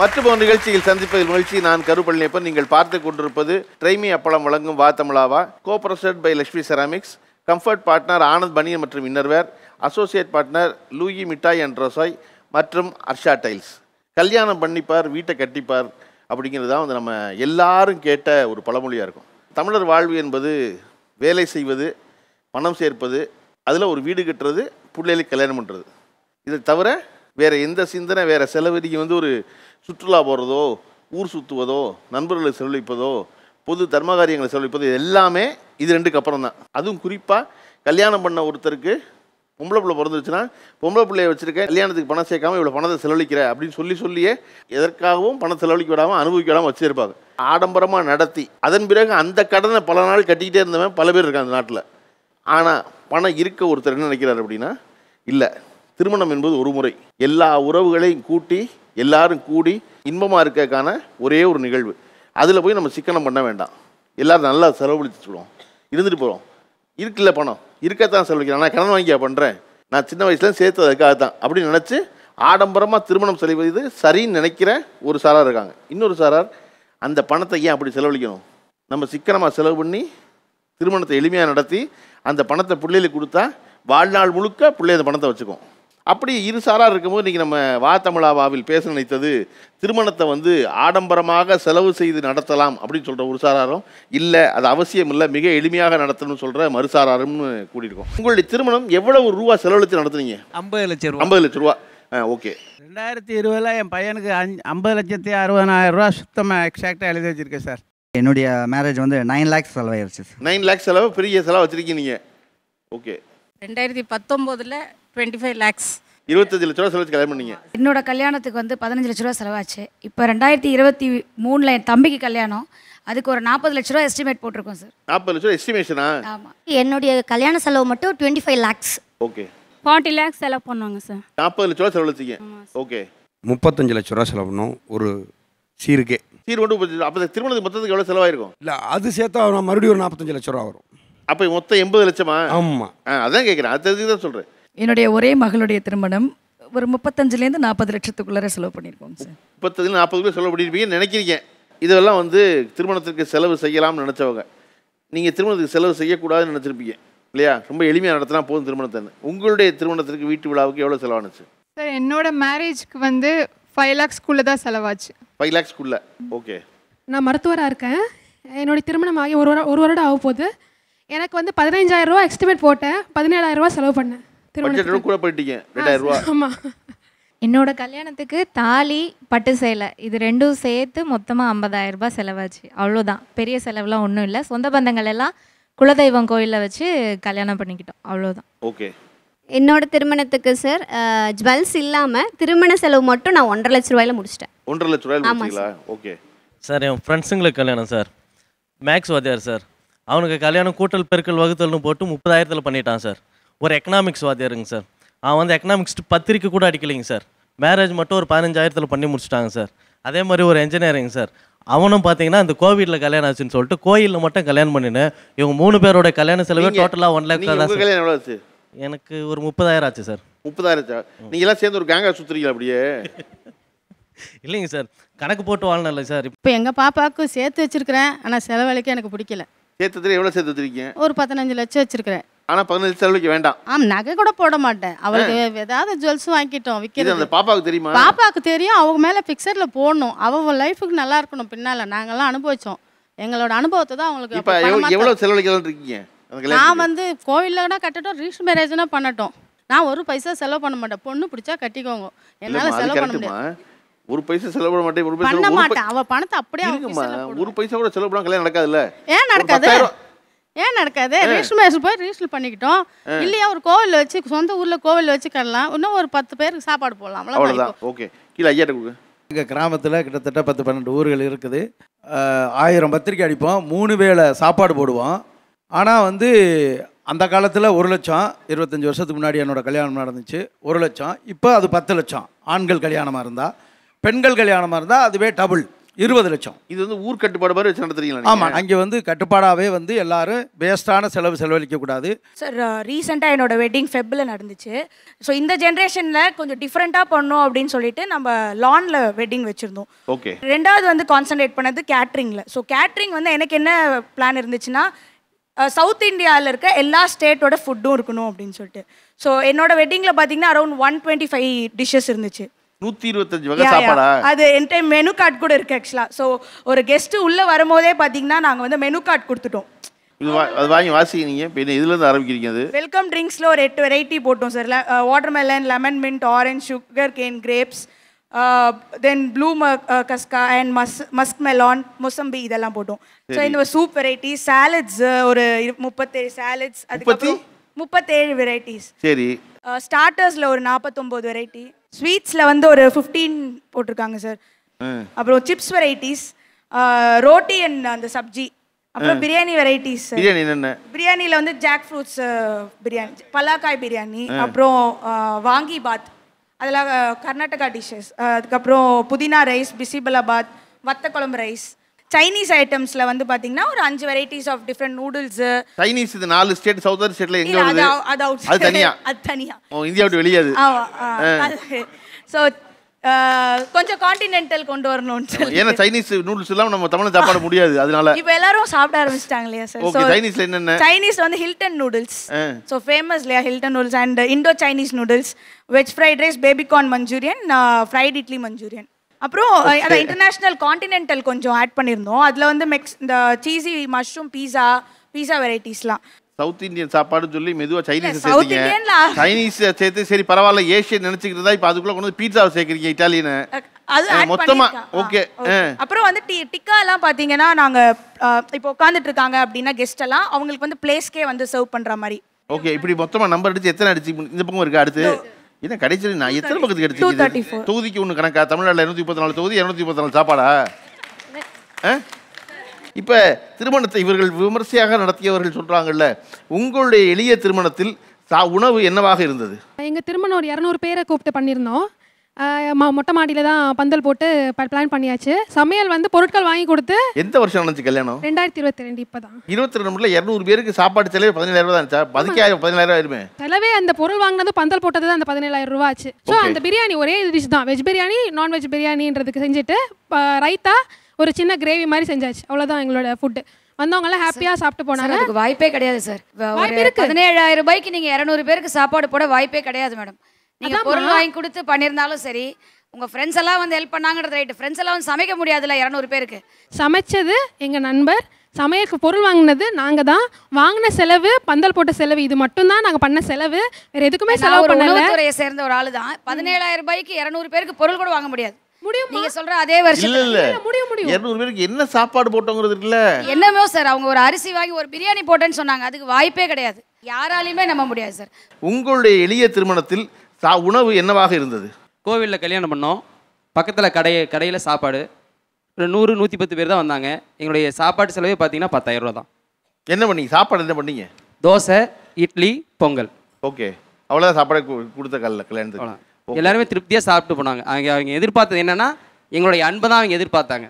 மற்ற போன்ற நிகழ்ச்சியில் சந்திப்பதில் மகிழ்ச்சி நான் கருப்பழனியப்பன் நீங்கள் பார்த்து கொண்டிருப்பது ட்ரைமி அப்பளம் வழங்கும் வாத்தமிழாவா copresented by Lakshmi ceramics comfort partner Anand Baniyan மற்றும் இன்னர்வேர் அசோசியேட் பார்ட்னர் லூயி மிட்டாய் அண்ட் ரசாய் மற்றும் அர்ஷா டைல்ஸ் கல்யாணம் பண்ணிப்பார் வீட்டை கட்டிப்பார் அப்படிங்கிறது தான் வந்து நம்ம எல்லாரும் கேட்ட ஒரு பழமொழியாக இருக்கும் தமிழர் வாழ்வு என்பது வேலை செய்வது பணம் சேர்ப்பது அதில் ஒரு வீடு கட்டுறது பிள்ளைகளுக்கு கல்யாணம் பண்ணுறது இதை தவிர வேறு எந்த சிந்தனை வேறு செலவு வந்து ஒரு சுற்றுலா போகிறதோ ஊர் சுற்றுவதோ நண்பர்களை செலவழிப்பதோ பொது தர்ம காரியங்களை செலவழிப்பதோ எல்லாமே இது ரெண்டுக்கு அப்புறம் தான் அதுவும் குறிப்பாக கல்யாணம் பண்ண ஒருத்தருக்கு பொம்பளை பிள்ளை பிறந்துருச்சுன்னா பொம்பளை பிள்ளைய வச்சிருக்க கல்யாணத்துக்கு பணம் சேர்க்காம இவ்வளோ பணத்தை செலவழிக்கிற அப்படின்னு சொல்லி சொல்லியே எதற்காகவும் பணம் செலவழிக்க விடாமல் அனுபவிக்க விடாமல் வச்சுருப்பாங்க ஆடம்பரமாக நடத்தி அதன் பிறகு அந்த கடனை பல நாள் கட்டிக்கிட்டே இருந்தவன் பல பேர் இருக்காங்க அந்த நாட்டில் ஆனால் பணம் இருக்க ஒருத்தர் என்ன நினைக்கிறார் அப்படின்னா இல்லை திருமணம் என்பது ஒரு முறை எல்லா உறவுகளையும் கூட்டி எல்லாரும் கூடி இன்பமாக இருக்கக்கான ஒரே ஒரு நிகழ்வு அதில் போய் நம்ம சிக்கனம் பண்ண வேண்டாம் எல்லோரும் நல்லா செலவழித்து சொல்லுவோம் இருந்துட்டு போகிறோம் இருக்குல்ல பணம் இருக்கத்தான் செலவழிக்கிறேன் நான் கடன் வாங்கியா பண்ணுறேன் நான் சின்ன வயசுலாம் சேர்த்து அதுக்காக தான் அப்படின்னு நினச்சி ஆடம்பரமாக திருமணம் செலவழிது சரின்னு நினைக்கிற ஒரு சாரார் இருக்காங்க இன்னொரு சாரார் அந்த பணத்தை ஏன் அப்படி செலவழிக்கணும் நம்ம சிக்கனமாக செலவு பண்ணி திருமணத்தை எளிமையாக நடத்தி அந்த பணத்தை பிள்ளைகளுக்கு கொடுத்தா வாழ்நாள் முழுக்க பிள்ளை அந்த பணத்தை வச்சுக்கும் அப்படி இரு சாராக இருக்கும்போது இன்றைக்கி நம்ம வா பேச நினைத்தது திருமணத்தை வந்து ஆடம்பரமாக செலவு செய்து நடத்தலாம் அப்படின்னு சொல்கிற ஒரு சாராரும் இல்லை அது அவசியம் இல்லை மிக எளிமையாக நடத்தணும்னு சொல்கிற மறுசாராரும்னு கூட்டியிருக்கோம் உங்களுடைய திருமணம் எவ்வளவு ரூபா செலவழித்து நடத்துனீங்க ஐம்பது லட்சம் ரூபா ஐம்பது லட்சம் ரூபா ஆ ஓகே ரெண்டாயிரத்தி இருபதில் என் பையனுக்கு அஞ்சு ஐம்பது லட்சத்தி அறுபதாயிரம் ரூபா சுத்தமாக எக்ஸாக்டாக எழுதி வச்சுருக்கேன் சார் என்னுடைய மேரேஜ் வந்து நைன் லேக்ஸ் செலவாயிருச்சு நைன் லேக்ஸ் செலவு பெரிய செலவு வச்சுருக்கீங்க ஓகே ரெண்டாயிரத்தி பத்தொம்போதில் டுவெண்ட்டி ஃபைவ் லேக்ஸ் இருபத்தஞ்சு லட்ச ரூபா செலவு கல்யாணம் பண்ணீங்க என்னோட கல்யாணத்துக்கு வந்து பதினஞ்சு லட்ச ரூபா செலவாச்சு இப்போ ரெண்டாயிரத்தி இருபத்தி மூணில் என் தம்பிக்கு கல்யாணம் அதுக்கு ஒரு நாற்பது லட்ச ரூபா எஸ்டிமேட் போட்டிருக்கோம் சார் நாற்பது லட்ச ரூபா எஸ்டிமேஷனா ஆமாம் என்னுடைய கல்யாண செலவு மட்டும் twenty five lakhs okay forty lakhs செலவு பண்ணுவாங்க சார் நாற்பது லட்ச ரூபா செலவழிச்சிங்க ஓகே முப்பத்தஞ்சு லட்ச ரூபா செலவு பண்ணோம் ஒரு சீருக்கே சீர் மட்டும் அப்போ திருமணத்துக்கு மொத்தத்துக்கு எவ்வளோ செலவாயிருக்கும் இல்லை அது சேர்த்தா மறுபடியும் ஒரு நாற்பத்தஞ்சு லட்ச ரூபா வரும் அப்போ மொத்தம் எண்பது லட்சமா ஆமாம் அதான் கேட்குறேன் அது தெரிஞ்சு தான் சொல்கிறேன் என்னுடைய ஒரே மகளுடைய திருமணம் ஒரு முப்பத்தஞ்சுலேருந்து நாற்பது லட்சத்துக்குள்ளார செலவு பண்ணியிருக்கோம் சார் முப்பத்தஞ்சு நாற்பதுக்குள்ளே செலவு பண்ணியிருப்பீங்கன்னு நினைக்கிறீங்க இதெல்லாம் வந்து திருமணத்திற்கு செலவு செய்யலாம்னு நினச்சவங்க நீங்கள் திருமணத்துக்கு செலவு செய்யக்கூடாதுன்னு நினச்சிருப்பீங்க இல்லையா ரொம்ப எளிமையாக நடத்தினா போதும் திருமணத்தை உங்களுடைய திருமணத்திற்கு வீட்டு விழாவுக்கு எவ்வளோ செலவானுச்சு சார் என்னோட மேரேஜ்க்கு வந்து ஃபைவ் லேக்ஸ்க்குள்ளே தான் செலவாச்சு ஃபைவ் லேக்ஸ்க்குள்ளே ஓகே நான் மருத்துவராக இருக்கேன் என்னுடைய திருமணம் ஆகி ஒரு ஒரு வருடம் ஆகும் போது எனக்கு வந்து ரூபா எஸ்டிமேட் போட்டேன் ரூபா செலவு பண்ணேன் பட்ஜெட்டோட கூட போயிட்டீங்க என்னோட கல்யாணத்துக்கு தாலி பட்டு சேலை இது ரெண்டும் சேர்த்து மொத்தமாக ஐம்பதாயிரம் ரூபாய் செலவாச்சு அவ்வளோதான் பெரிய செலவுலாம் ஒன்றும் இல்லை சொந்த பந்தங்கள் எல்லாம் குலதெய்வம் கோயிலில் வச்சு கல்யாணம் பண்ணிக்கிட்டோம் அவ்வளோதான் ஓகே என்னோட திருமணத்துக்கு சார் ஜுவல்ஸ் இல்லாமல் திருமண செலவு மட்டும் நான் ஒன்றரை லட்ச ரூபாயில முடிச்சிட்டேன் ஒன்றரை லட்ச ரூபாயில ஓகே சார் என் ஃப்ரெண்ட்ஸுங்களுக்கு கல்யாணம் சார் மேக்ஸ் வாத்தியார் சார் அவனுக்கு கல்யாணம் கூட்டல் பெருக்கல் வகுத்தல்னு போட்டு முப்பதாயிரத்தில் பண்ணிட்டான் சார் ஒரு எக்கனாமிக்ஸ் வாத்தியாருங்க சார் அவன் வந்து எக்கனாமிக்ஸ் பத்திரிக்கை கூட அடிக்கலைங்க சார் மேரேஜ் மட்டும் ஒரு பதினஞ்சாயிரத்தில் பண்ணி முடிச்சிட்டாங்க சார் அதே மாதிரி ஒரு என்ஜினியரிங் சார் அவனும் பார்த்தீங்கன்னா அந்த கோவிலில் கல்யாணம் ஆச்சுன்னு சொல்லிட்டு கோயிலில் மட்டும் கல்யாணம் பண்ணினேன் இவங்க மூணு பேரோட கல்யாண செலவு டோட்டலாக ஒன் லேக் தான் எனக்கு ஒரு முப்பதாயிரம் ஆச்சு சார் முப்பதாயிரம் நீங்கள் எல்லாம் சேர்ந்து ஒரு கேங்காக சுற்றுறீங்களா அப்படியே இல்லைங்க சார் கணக்கு போட்டு வாழணும்ல சார் இப்போ எங்கள் பாப்பாவுக்கு சேர்த்து வச்சிருக்கிறேன் ஆனால் செலவழிக்க எனக்கு பிடிக்கல சேர்த்து எவ்வளோ சேர்த்து வச்சிருக்கீங்க ஒரு பதினஞ்சு லட்சம் வச்சிருக்கிறேன் ஆனா பதினஞ்சு செலவுக்கு வேண்டாம் ஆம் நகை கூட போட மாட்டேன் அவளுக்கு ஏதாவது ஜுவல்ஸ் வாங்கிட்டோம் விக்கிறது அந்த பாப்பாவுக்கு தெரியுமா பாப்பாவுக்கு தெரியும் அவங்க மேல பிக்சர்ல போடணும் அவ லைஃபுக்கு நல்லா இருக்கணும் பின்னால நாங்க எல்லாம் அனுபவிச்சோம் எங்களோட அனுபவத்தை தான் அவங்களுக்கு இப்போ எவ்வளவு செலவழிக்கலாம் இருக்கீங்க நான் வந்து கோவில்லனா கட்டட்டும் ரீஷ் மேரேஜ்னா பண்ணட்டும் நான் ஒரு பைசா செலவு பண்ண மாட்டேன் பொண்ணு பிடிச்சா கட்டிக்கோங்க என்னால செலவு பண்ண முடியாது ஒரு பைசா செலவு பண்ண மாட்டேன் ஒரு பைசா பண்ண மாட்டேன் அவ பணத்தை அப்படியே ஒரு பைசா கூட செலவு பண்ண கல்யாணம் நடக்காதுல்ல ஏன் நடக்காது ஏன் நடக்காது ரீஷன் போய் ரீஷல் பண்ணிக்கிட்டோம் இல்லையா ஒரு கோவில் வச்சு சொந்த ஊரில் கோவில் கடலாம் இன்னும் ஒரு பத்து பேருக்கு சாப்பாடு போடலாம் ஓகே கீழே ஐயா எங்கள் கிராமத்தில் கிட்டத்தட்ட பத்து பன்னெண்டு ஊர்கள் இருக்குது ஆயிரம் பத்திரிக்கை அடிப்போம் மூணு வேளை சாப்பாடு போடுவோம் ஆனால் வந்து அந்த காலத்தில் ஒரு லட்சம் இருபத்தஞ்சி வருஷத்துக்கு முன்னாடி என்னோடய கல்யாணம் நடந்துச்சு ஒரு லட்சம் இப்போ அது பத்து லட்சம் ஆண்கள் கல்யாணமாக இருந்தால் பெண்கள் கல்யாணமாக இருந்தால் அதுவே டபுள் இருபது லட்சம் இது வந்து ஊர் கட்டுப்பாடு மாதிரி வச்சு நடத்துறீங்களா ஆமாம் அங்கே வந்து கட்டுப்பாடாகவே வந்து எல்லாரும் வேஸ்டான செலவு செலவழிக்கக்கூடாது சார் ரீசெண்டாக என்னோட வெட்டிங் ஃபெப்பில் நடந்துச்சு ஸோ இந்த ஜென்ரேஷனில் கொஞ்சம் டிஃப்ரெண்ட்டாக பண்ணோம் அப்படின்னு சொல்லிட்டு நம்ம லானில் வெட்டிங் வச்சுருந்தோம் ஓகே ரெண்டாவது வந்து கான்சன்ட்ரேட் பண்ணது கேட்ரிங்கில் ஸோ கேட்ரிங் வந்து எனக்கு என்ன பிளான் இருந்துச்சுன்னா சவுத் இந்தியாவில் இருக்க எல்லா ஸ்டேட்டோட ஃபுட்டும் இருக்கணும் அப்படின்னு சொல்லிட்டு ஸோ என்னோட வெட்டிங்கில் பார்த்தீங்கன்னா around one twenty five dishes இருந்துச்சு நூற்றி இருபத்தஞ்சி வகை சாப்பாடா அது என்கிட்ட மெனு கார்டு கூட இருக்கு ஆக்சுவலாக ஸோ ஒரு கெஸ்ட்டு உள்ளே வரும்போதே பார்த்தீங்கன்னா நாங்கள் வந்து மெனு கார்டு கொடுத்துட்டோம் இது அது வாங்கி வாசிக்கிறீங்க இப்போ என்ன இதுலேருந்து ஆரம்பிக்கிறீங்க அது வெல்கம் ட்ரிங்க்ஸில் ஒரு எட்டு வெரைட்டி போட்டோம் sir water melon lemon mint orange sugar cane grapes then blue ம கஸ்கா அண்ட் மஸ் மஸ்க் மெலான் மொசம்பி இதெல்லாம் போட்டோம் ஸோ இந்த சூப் வெரைட்டி சாலட்ஸ் ஒரு முப்பத்தேழு சாலட்ஸ் அதுக்கப்புறம் முப்பத்தேழு வெரைட்டிஸ் சரி ஸ்டார்டர்ஸில் ஒரு நாற்பத்தொம்போது வெரைட்டி ஸ்வீட்ஸில் வந்து ஒரு ஃபிஃப்டீன் போட்டிருக்காங்க சார் அப்புறம் சிப்ஸ் வெரைட்டிஸ் ரோட்டி அண்ட் அந்த சப்ஜி அப்புறம் பிரியாணி வெரைட்டிஸ் பிரியாணி என்னென்ன பிரியாணியில் வந்து ஜாக் ஃப்ரூட்ஸ் பிரியாணி பலாக்காய் பிரியாணி அப்புறம் வாங்கி பாத் அதில் கர்நாடகா டிஷ்ஷஸ் அதுக்கப்புறம் புதினா ரைஸ் பிசிபலாபாத் வத்த குழம்பு ரைஸ் சைனீஸ் ஐட்டம்ஸ்ல வந்து பாத்தீங்கன்னா ஒரு அஞ்சு varieties of different noodles Chinese இது நாலு ஸ்டேட் சவுத் ஆர் ஸ்டேட்ல எங்க வருது அது அவுட் அது தனியா அது தனியா ஓ இந்தியா விட்டு வெளிய அது சோ கொஞ்சம் கான்டினென்டல் கொண்டு வரணும்னு சொல்லி ஏன்னா சைனீஸ் நூடுல்ஸ் எல்லாம் நம்ம தமிழ் சாப்பாடு முடியாது அதனால இப்போ எல்லாரும் சாப்பிட ஆரம்பிச்சிட்டாங்க இல்லையா சார் ஓகே சைனீஸ்ல என்னென்ன சைனீஸ் வந்து ஹில்டன் நூடுல்ஸ் ஸோ ஃபேமஸ் இல்லையா Hilton noodles and Indo Chinese noodles veg fried rice baby corn manchurian fried idli manchurian அப்புறம் அதான் இன்டர்நேஷ்னல் காண்டினென்டல் கொஞ்சம் ஆட் பண்ணியிருந்தோம் அதில் வந்து மெக்ஸ் இந்த சீசி மஷ்ரூம் பீஸா பீஸா வெரைட்டிஸ்லாம் சவுத் இந்தியன் சாப்பாடு சொல்லி மெதுவாக சைனீஸ் சேர்த்தீங்க சைனீஸ் சேர்த்து சரி பரவாயில்ல ஏஷியன் நினச்சிக்கிறதா இப்போ அதுக்குள்ள கொண்டு வந்து பீட்சாவை சேர்க்குறீங்க இட்டாலியனை அது மொத்தமா ஓகே அப்புறம் வந்து டி டிக்கா எல்லாம் பாத்தீங்கன்னா நாங்க இப்போ உட்காந்துட்டு இருக்காங்க அப்படின்னா கெஸ்ட் எல்லாம் அவங்களுக்கு வந்து பிளேஸ்க்கே வந்து சர்வ் பண்ற மாதிரி ஓகே இப்படி மொத்தமா நம்பர் அடிச்சு எத்தனை அடிச்சு இந்த பக்கம் இருக்குது அடுத்து இது கடைசியில் நான் எத்தனை பக்கத்துக்கு எடுத்து தொகுதிக்கு ஒன்று கணக்கா தமிழ்நாட்டில் இரநூத்தி முப்பத்தி நாலு தொகுதி இரநூத்தி முப்பத்தி நாலு சாப்பாடா இப்போ திருமணத்தை இவர்கள் விமர்சையாக நடத்தியவர்கள் சொல்கிறாங்கல்ல உங்களுடைய எளிய திருமணத்தில் உணவு என்னவாக இருந்தது எங்கள் திருமணம் ஒரு இரநூறு பேரை கூப்பிட்டு பண்ணியிருந்தோம் மொட்டை மாடியில தான் பந்தல் போட்டு பிளான் பண்ணியாச்சு சமையல் வந்து பொருட்கள் வாங்கி கொடுத்து எந்த வருஷம் நடந்துச்சு கல்யாணம் ரெண்டாயிரத்தி இருபத்தி ரெண்டு இப்பதான் இருபத்தி ரெண்டுல இருநூறு பேருக்கு சாப்பாடு செலவு பதினேழாயிரம் தான் பதினாயிரம் பதினேழாயிரம் ஆயிருமே செலவே அந்த பொருள் வாங்கினது பந்தல் போட்டது அந்த பதினேழாயிரம் ரூபா ஆச்சு ஸோ அந்த பிரியாணி ஒரே டிஷ் தான் வெஜ் பிரியாணி நான்வெஜ் பிரியாணின்றதுக்கு செஞ்சுட்டு ரைத்தா ஒரு சின்ன கிரேவி மாதிரி செஞ்சாச்சு அவ்வளோதான் எங்களோட ஃபுட்டு வந்தவங்க எல்லாம் ஹாப்பியா சாப்பிட்டு போனாங்க அதுக்கு வாய்ப்பே கிடையாது சார் பதினேழாயிரம் ரூபாய்க்கு நீங்க இரநூறு பேருக்கு சாப்பாடு போட வாய்ப்பே கிடையாது மேடம் நீங்கள் பொருள் வாங்கி கொடுத்து பண்ணியிருந்தாலும் சரி உங்கள் ஃப்ரெண்ட்ஸ் எல்லாம் வந்து ஹெல்ப் பண்ணாங்கிறது ரைட்டு ஃப்ரெண்ட்ஸ் எல்லாம் வந்து சமைக்க முடியாதுல்ல இரநூறு பேருக்கு சமைச்சது எங்கள் நண்பர் சமையலுக்கு பொருள் வாங்கினது நாங்கள் தான் வாங்கின செலவு பந்தல் போட்ட செலவு இது மட்டும்தான் நாங்கள் பண்ண செலவு வேறு எதுக்குமே செலவு பண்ணல துறையை சேர்ந்த ஒரு ஆள் தான் பதினேழாயிரம் ரூபாய்க்கு இரநூறு பேருக்கு பொருள் கூட வாங்க முடியாது முடியும் நீங்க சொல்ற அதே வருஷம் இல்ல முடியும் முடியும் 200 பேருக்கு என்ன சாப்பாடு போட்டோங்கிறது இல்ல என்னமோ சார் அவங்க ஒரு அரிசி வாங்கி ஒரு பிரியாணி போட்டேன்னு சொன்னாங்க அதுக்கு வாய்ப்பே கிடையாது யாராலையுமே நம்ப முடியாது சார் உங்களுடைய எளிய திருமணத்தில் சா உணவு என்னவாக இருந்தது கோவிலில் கல்யாணம் பண்ணோம் பக்கத்தில் கடையை கடையில் சாப்பாடு ஒரு நூறு நூற்றி பத்து பேர் தான் வந்தாங்க எங்களுடைய சாப்பாடு செலவே பார்த்தீங்கன்னா ரூபா தான் என்ன பண்ணீங்க சாப்பாடு என்ன பண்ணீங்க தோசை இட்லி பொங்கல் ஓகே அவ்வளோதான் சாப்பாடு கொடுத்த கல்ல கல்யாணத்துக்கு எல்லாருமே திருப்தியாக சாப்பிட்டு போனாங்க அங்கே அவங்க எதிர்பார்த்தது என்னென்னா எங்களுடைய அன்பை தான் அவங்க எதிர்பார்த்தாங்க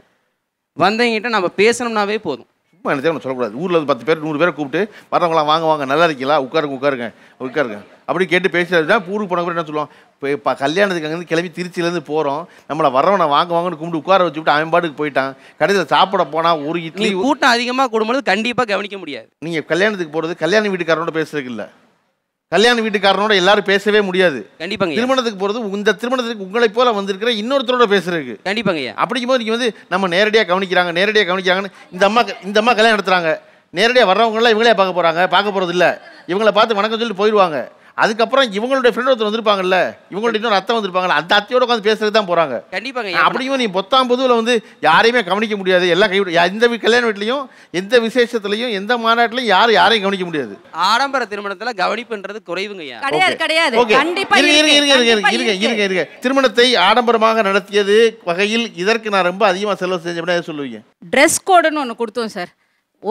வந்தவங்கிட்ட நம்ம பேசணும்னாவே போதும் சும்மா என்ன சொல்லக்கூடாது ஊரில் பத்து பேர் நூறு பேரை கூப்பிட்டு வரவங்களாம் வாங்க வாங்க நல்லா இருக்கீங்களா உட்காருங்க உட்காருங்க உட்காருங்க அப்படி கேட்டு பேசினா ஊருக்கு போனவங்க என்ன சொல்லுவான் இப்போ இப்போ கல்யாணத்துக்கு அங்கேருந்து கிளம்பி திருச்சியிலேருந்து போகிறோம் நம்மளை வரவனை வாங்க வாங்கன்னு கும்பிட்டு உட்கார வச்சு விட்டு பாட்டுக்கு போயிட்டான் கடைசியில் சாப்பிட போனால் ஒரு இட்லி கூட்டம் அதிகமாக கொடுக்கும்போது கண்டிப்பாக கவனிக்க முடியாது நீங்கள் கல்யாணத்துக்கு போகிறது கல்யாண வீட்டுக்காரனோட பேசுறதுக்கு இல்லை கல்யாண வீட்டுக்காரனோட எல்லாரும் பேசவே முடியாது கண்டிப்பாங்க திருமணத்துக்கு போகிறது இந்த திருமணத்துக்கு உங்களை போல வந்திருக்கிற இன்னொருத்தரோட பேசுறதுக்கு கண்டிப்பாங்க அப்படிங்கும் போது வந்து நம்ம நேரடியாக கவனிக்கிறாங்க நேரடியாக கவனிக்கிறாங்கன்னு இந்த அம்மா இந்த அம்மா கல்யாணம் நடத்துறாங்க நேரடியாக வர்றவங்களாம் இவங்களே பார்க்க போகிறாங்க பார்க்க போகிறது இல்லை இவங்களை பார்த்து வணக்கம் சொல்லிட்டு போயிடுவாங்க அதுக்கப்புறம் இவங்களுடைய ஃப்ரெண்ட் ஒருத்தர் வந்திருப்பாங்கல்ல இவங்களுடைய இன்னொரு அத்தை வந்திருப்பாங்கல்ல அந்த அத்தையோட உட்காந்து பேசுறது தான் போகிறாங்க கண்டிப்பாக அப்படியும் நீ பொத்தாம் பொதுவில் வந்து யாரையுமே கவனிக்க முடியாது எல்லாம் கை எந்த கல்யாண வீட்லையும் எந்த விசேஷத்துலையும் எந்த மாநாட்டிலையும் யாரும் யாரையும் கவனிக்க முடியாது ஆடம்பர திருமணத்தில் கவனிப்புன்றது குறைவுங்க கிடையாது கிடையாது இருங்க இருங்க இருங்க இருங்க இருங்க இருங்க திருமணத்தை ஆடம்பரமாக நடத்தியது வகையில் இதற்கு நான் ரொம்ப அதிகமாக செலவு செஞ்சபடியாக சொல்லுவீங்க ட்ரெஸ் கோடுன்னு ஒன்று கொடுத்தோம் சார்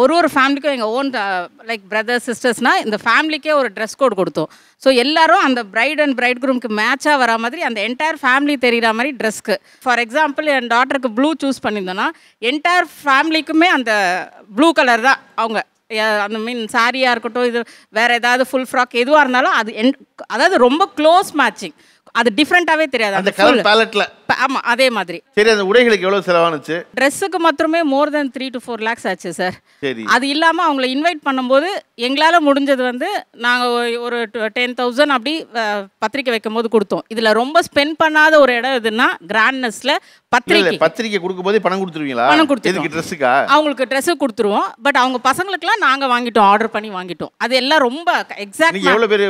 ஒரு ஒரு ஃபேமிலிக்கும் எங்கள் ஓன் லைக் பிரதர்ஸ் சிஸ்டர்ஸ்னால் இந்த ஃபேமிலிக்கே ஒரு ட்ரெஸ் கோட் கொடுத்தோம் ஸோ எல்லாரும் அந்த பிரைட் அண்ட் பிரைட் குரூம்க்கு மேட்சாக வரா மாதிரி அந்த என்டையர் ஃபேமிலி தெரிகிற மாதிரி ட்ரெஸ்க்கு ஃபார் எக்ஸாம்பிள் என் டாட்டருக்கு ப்ளூ சூஸ் பண்ணியிருந்தோன்னா என்டையர் ஃபேமிலிக்குமே அந்த ப்ளூ கலர் தான் அவங்க அந்த மீன் சாரியாக இருக்கட்டும் இது வேறு ஏதாவது ஃபுல் ஃப்ராக் எதுவாக இருந்தாலும் அது என் அதாவது ரொம்ப க்ளோஸ் மேட்சிங் அது டிஃப்ரெண்டாவே தெரியாது அந்த கலர் பேலட்ல ஆமா அதே மாதிரி சரி அந்த உடைகளுக்கு எவ்வளவு செலவானுச்சு ட்ரெஸ்ஸுக்கு மட்டுமே more then three to four lakhs ஆச்சு சார் சரி அது இல்லாம அவங்கள இன்வைட் பண்ணும்போது எங்களால முடிஞ்சது வந்து நாங்க ஒரு டென் தௌசண்ட் அப்படி பத்திரிக்கை வைக்கும் போது கொடுத்தோம் இதுல ரொம்ப ஸ்பெண்ட் பண்ணாத ஒரு இடம் எதுன்னா கிராண்ட்னஸ்ல பத்திரிக்கை பத்திரிக்கை கொடுக்கும்போது பணம் கொடுத்துருவீங்களா பணம் கொடுத்து ட்ரெஸ்ஸுக்கா அவங்களுக்கு ட்ரெஸ் கொடுத்துருவோம் பட் அவங்க பசங்களுக்குலாம் நாங்க வாங்கிட்டோம் ஆர்டர் பண்ணி வாங்கிட்டோம் அது எல்லாம் ரொம்ப எக்ஸாக்ட் எவ்வளவு பேர்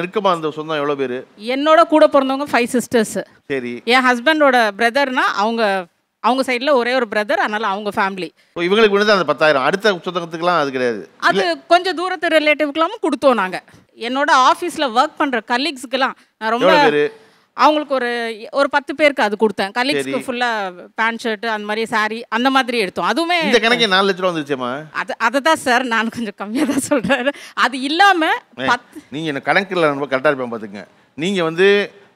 நெருக்கமா அந்த சொந்தம் எவ்வளவு பேர் என்னோட கூட பிறந்த சொந்தவங்க ஃபைவ் சிஸ்டர்ஸ் சரி என் ஹஸ்பண்டோட பிரதர்னா அவங்க அவங்க சைடில் ஒரே ஒரு பிரதர் அதனால அவங்க ஃபேமிலி இவங்களுக்கு விழுந்து அந்த பத்தாயிரம் அடுத்த சொந்தத்துக்குலாம் அது கிடையாது அது கொஞ்சம் தூரத்து ரிலேட்டிவ்க்குலாம் கொடுத்தோம் நாங்கள் என்னோட ஆஃபீஸில் ஒர்க் பண்ணுற கலீக்ஸுக்குலாம் நான் ரொம்ப அவங்களுக்கு ஒரு ஒரு பத்து பேருக்கு அது கொடுத்தேன் கலீக்ஸ்க்கு ஃபுல்லாக பேண்ட் ஷர்ட் அந்த மாதிரி சாரி அந்த மாதிரி எடுத்தோம் அதுவுமே இந்த கணக்கு நாலு லட்ச ரூபா அது அதை தான் சார் நான் கொஞ்சம் கம்மியாக தான் சொல்கிறேன் அது இல்லாமல் பத்து நீங்கள் என்ன கணக்கில் ரொம்ப கரெக்டாக இருப்பேன் பார்த்துங்க நீங்கள் வந்து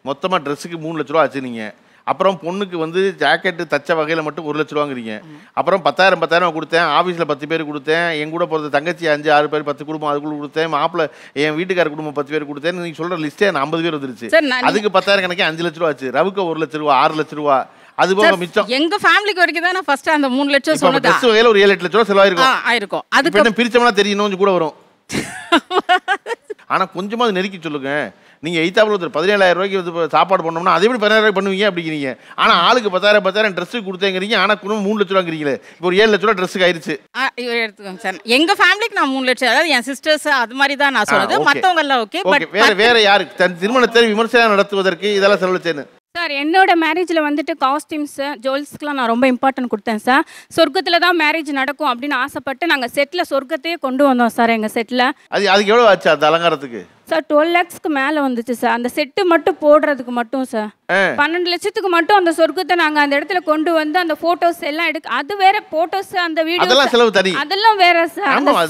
மொத்தமாக ட்ரெஸ்ஸுக்கு மூணு லட்ச ரூபா ஆச்சுனீங்க அப்புறம் பொண்ணுக்கு வந்து ஜாக்கெட்டு தச்ச வகையில் மட்டும் ஒரு லட்ச ரூபாங்கிறீங்க அப்புறம் பத்தாயிரம் பத்தாயிரம் கொடுத்தேன் ஆஃபீஸில் பத்து பேர் கொடுத்தேன் என் கூட பிறந்த தங்கச்சி அஞ்சு ஆறு பேர் பத்து குடும்பம் அதுக்குள்ள கொடுத்தேன் மாப்பிள்ள என் வீட்டுக்கார குடும்பம் பத்து பேர் கொடுத்தேன் நீங்கள் சொல்கிற லிஸ்ட்டே நான் ஐம்பது பேர் வந்துருச்சு அதுக்கு பத்தாயிரம் கணக்கே அஞ்சு லட்ச ரூபா ஆச்சு ரவுக்கு ஒரு லட்ச ரூபா ஆறு லட்ச ரூபா அது போக மிச்சம் எங்க ஃபேமிலிக்கு வரைக்கும் தான் நான் ஃபர்ஸ்ட் அந்த மூணு லட்சம் சொன்னது வகையில ஒரு ஏழு எட்டு லட்சம் ரூபா செலவாயிருக்கும் ஆயிருக்கும் அதுக்கு பிரிச்சோம்னா தெரியணும் கொஞ்சம் கூட வரும் ஆனா கொஞ்சமா நெருக்கி சொல்லுங்க நீங்கள் எய்த்தாப்பில் ஒருத்தர் பதினேழாயிரம் ரூபாய்க்கு வந்து சாப்பாடு பண்ணோம்னா அதே எப்படி பதினாயிரம் பண்ணுவீங்க அப்படிங்கிறீங்க ஆனால் ஆளுக்கு பத்தாயிரம் பத்தாயிரம் ட்ரெஸ்ஸு கொடுத்தேங்கிறீங்க ஆனால் குடும்பம் மூணு லட்ச ரூபாங்கிறீங்களே இப்போ ஒரு ஏழு லட்ச ரூபா ட்ரெஸ்ஸுக்கு ஆயிடுச்சு எடுத்துக்கோங்க சார் எங்கள் ஃபேமிலிக்கு நான் மூணு லட்சம் அதாவது என் சிஸ்டர்ஸ் அது மாதிரி தான் நான் சொல்றது மற்றவங்க எல்லாம் ஓகே வேற வேற யாருக்கு தன் திருமணத்தை விமர்சனம் நடத்துவதற்கு இதெல்லாம் செலவு செய்யணும் சார் என்னோட மேரேஜில் வந்துட்டு காஸ்ட்யூம்ஸு ஜுவல்ஸ்க்குலாம் நான் ரொம்ப இம்பார்ட்டன்ட் கொடுத்தேன் சார் சொர்க்கத்தில் தான் மேரேஜ் நடக்கும் அப்படின்னு ஆசைப்பட்டு நாங்கள் செட்டில் சொர்க்கத்தையே கொண்டு வந்தோம் சார் எங்கள் செட்டில் அது அதுக்கு எவ்வளோ ஆச்சு அந்த அலங்காரத்துக்கு சார் டுவெல் லேக்ஸ்க்கு மேலே வந்துச்சு சார் அந்த செட்டு மட்டும் போடுறதுக்கு மட்டும் சார் பன்னெண்டு லட்சத்துக்கு மட்டும் அந்த சொர்க்கத்தை நாங்கள் அந்த இடத்துல கொண்டு வந்து அந்த ஃபோட்டோஸ் எல்லாம் எடுக்க அது வேற ஃபோட்டோஸ் அந்த வீடியோ அதெல்லாம் செலவு தனி அதெல்லாம் வேற சார்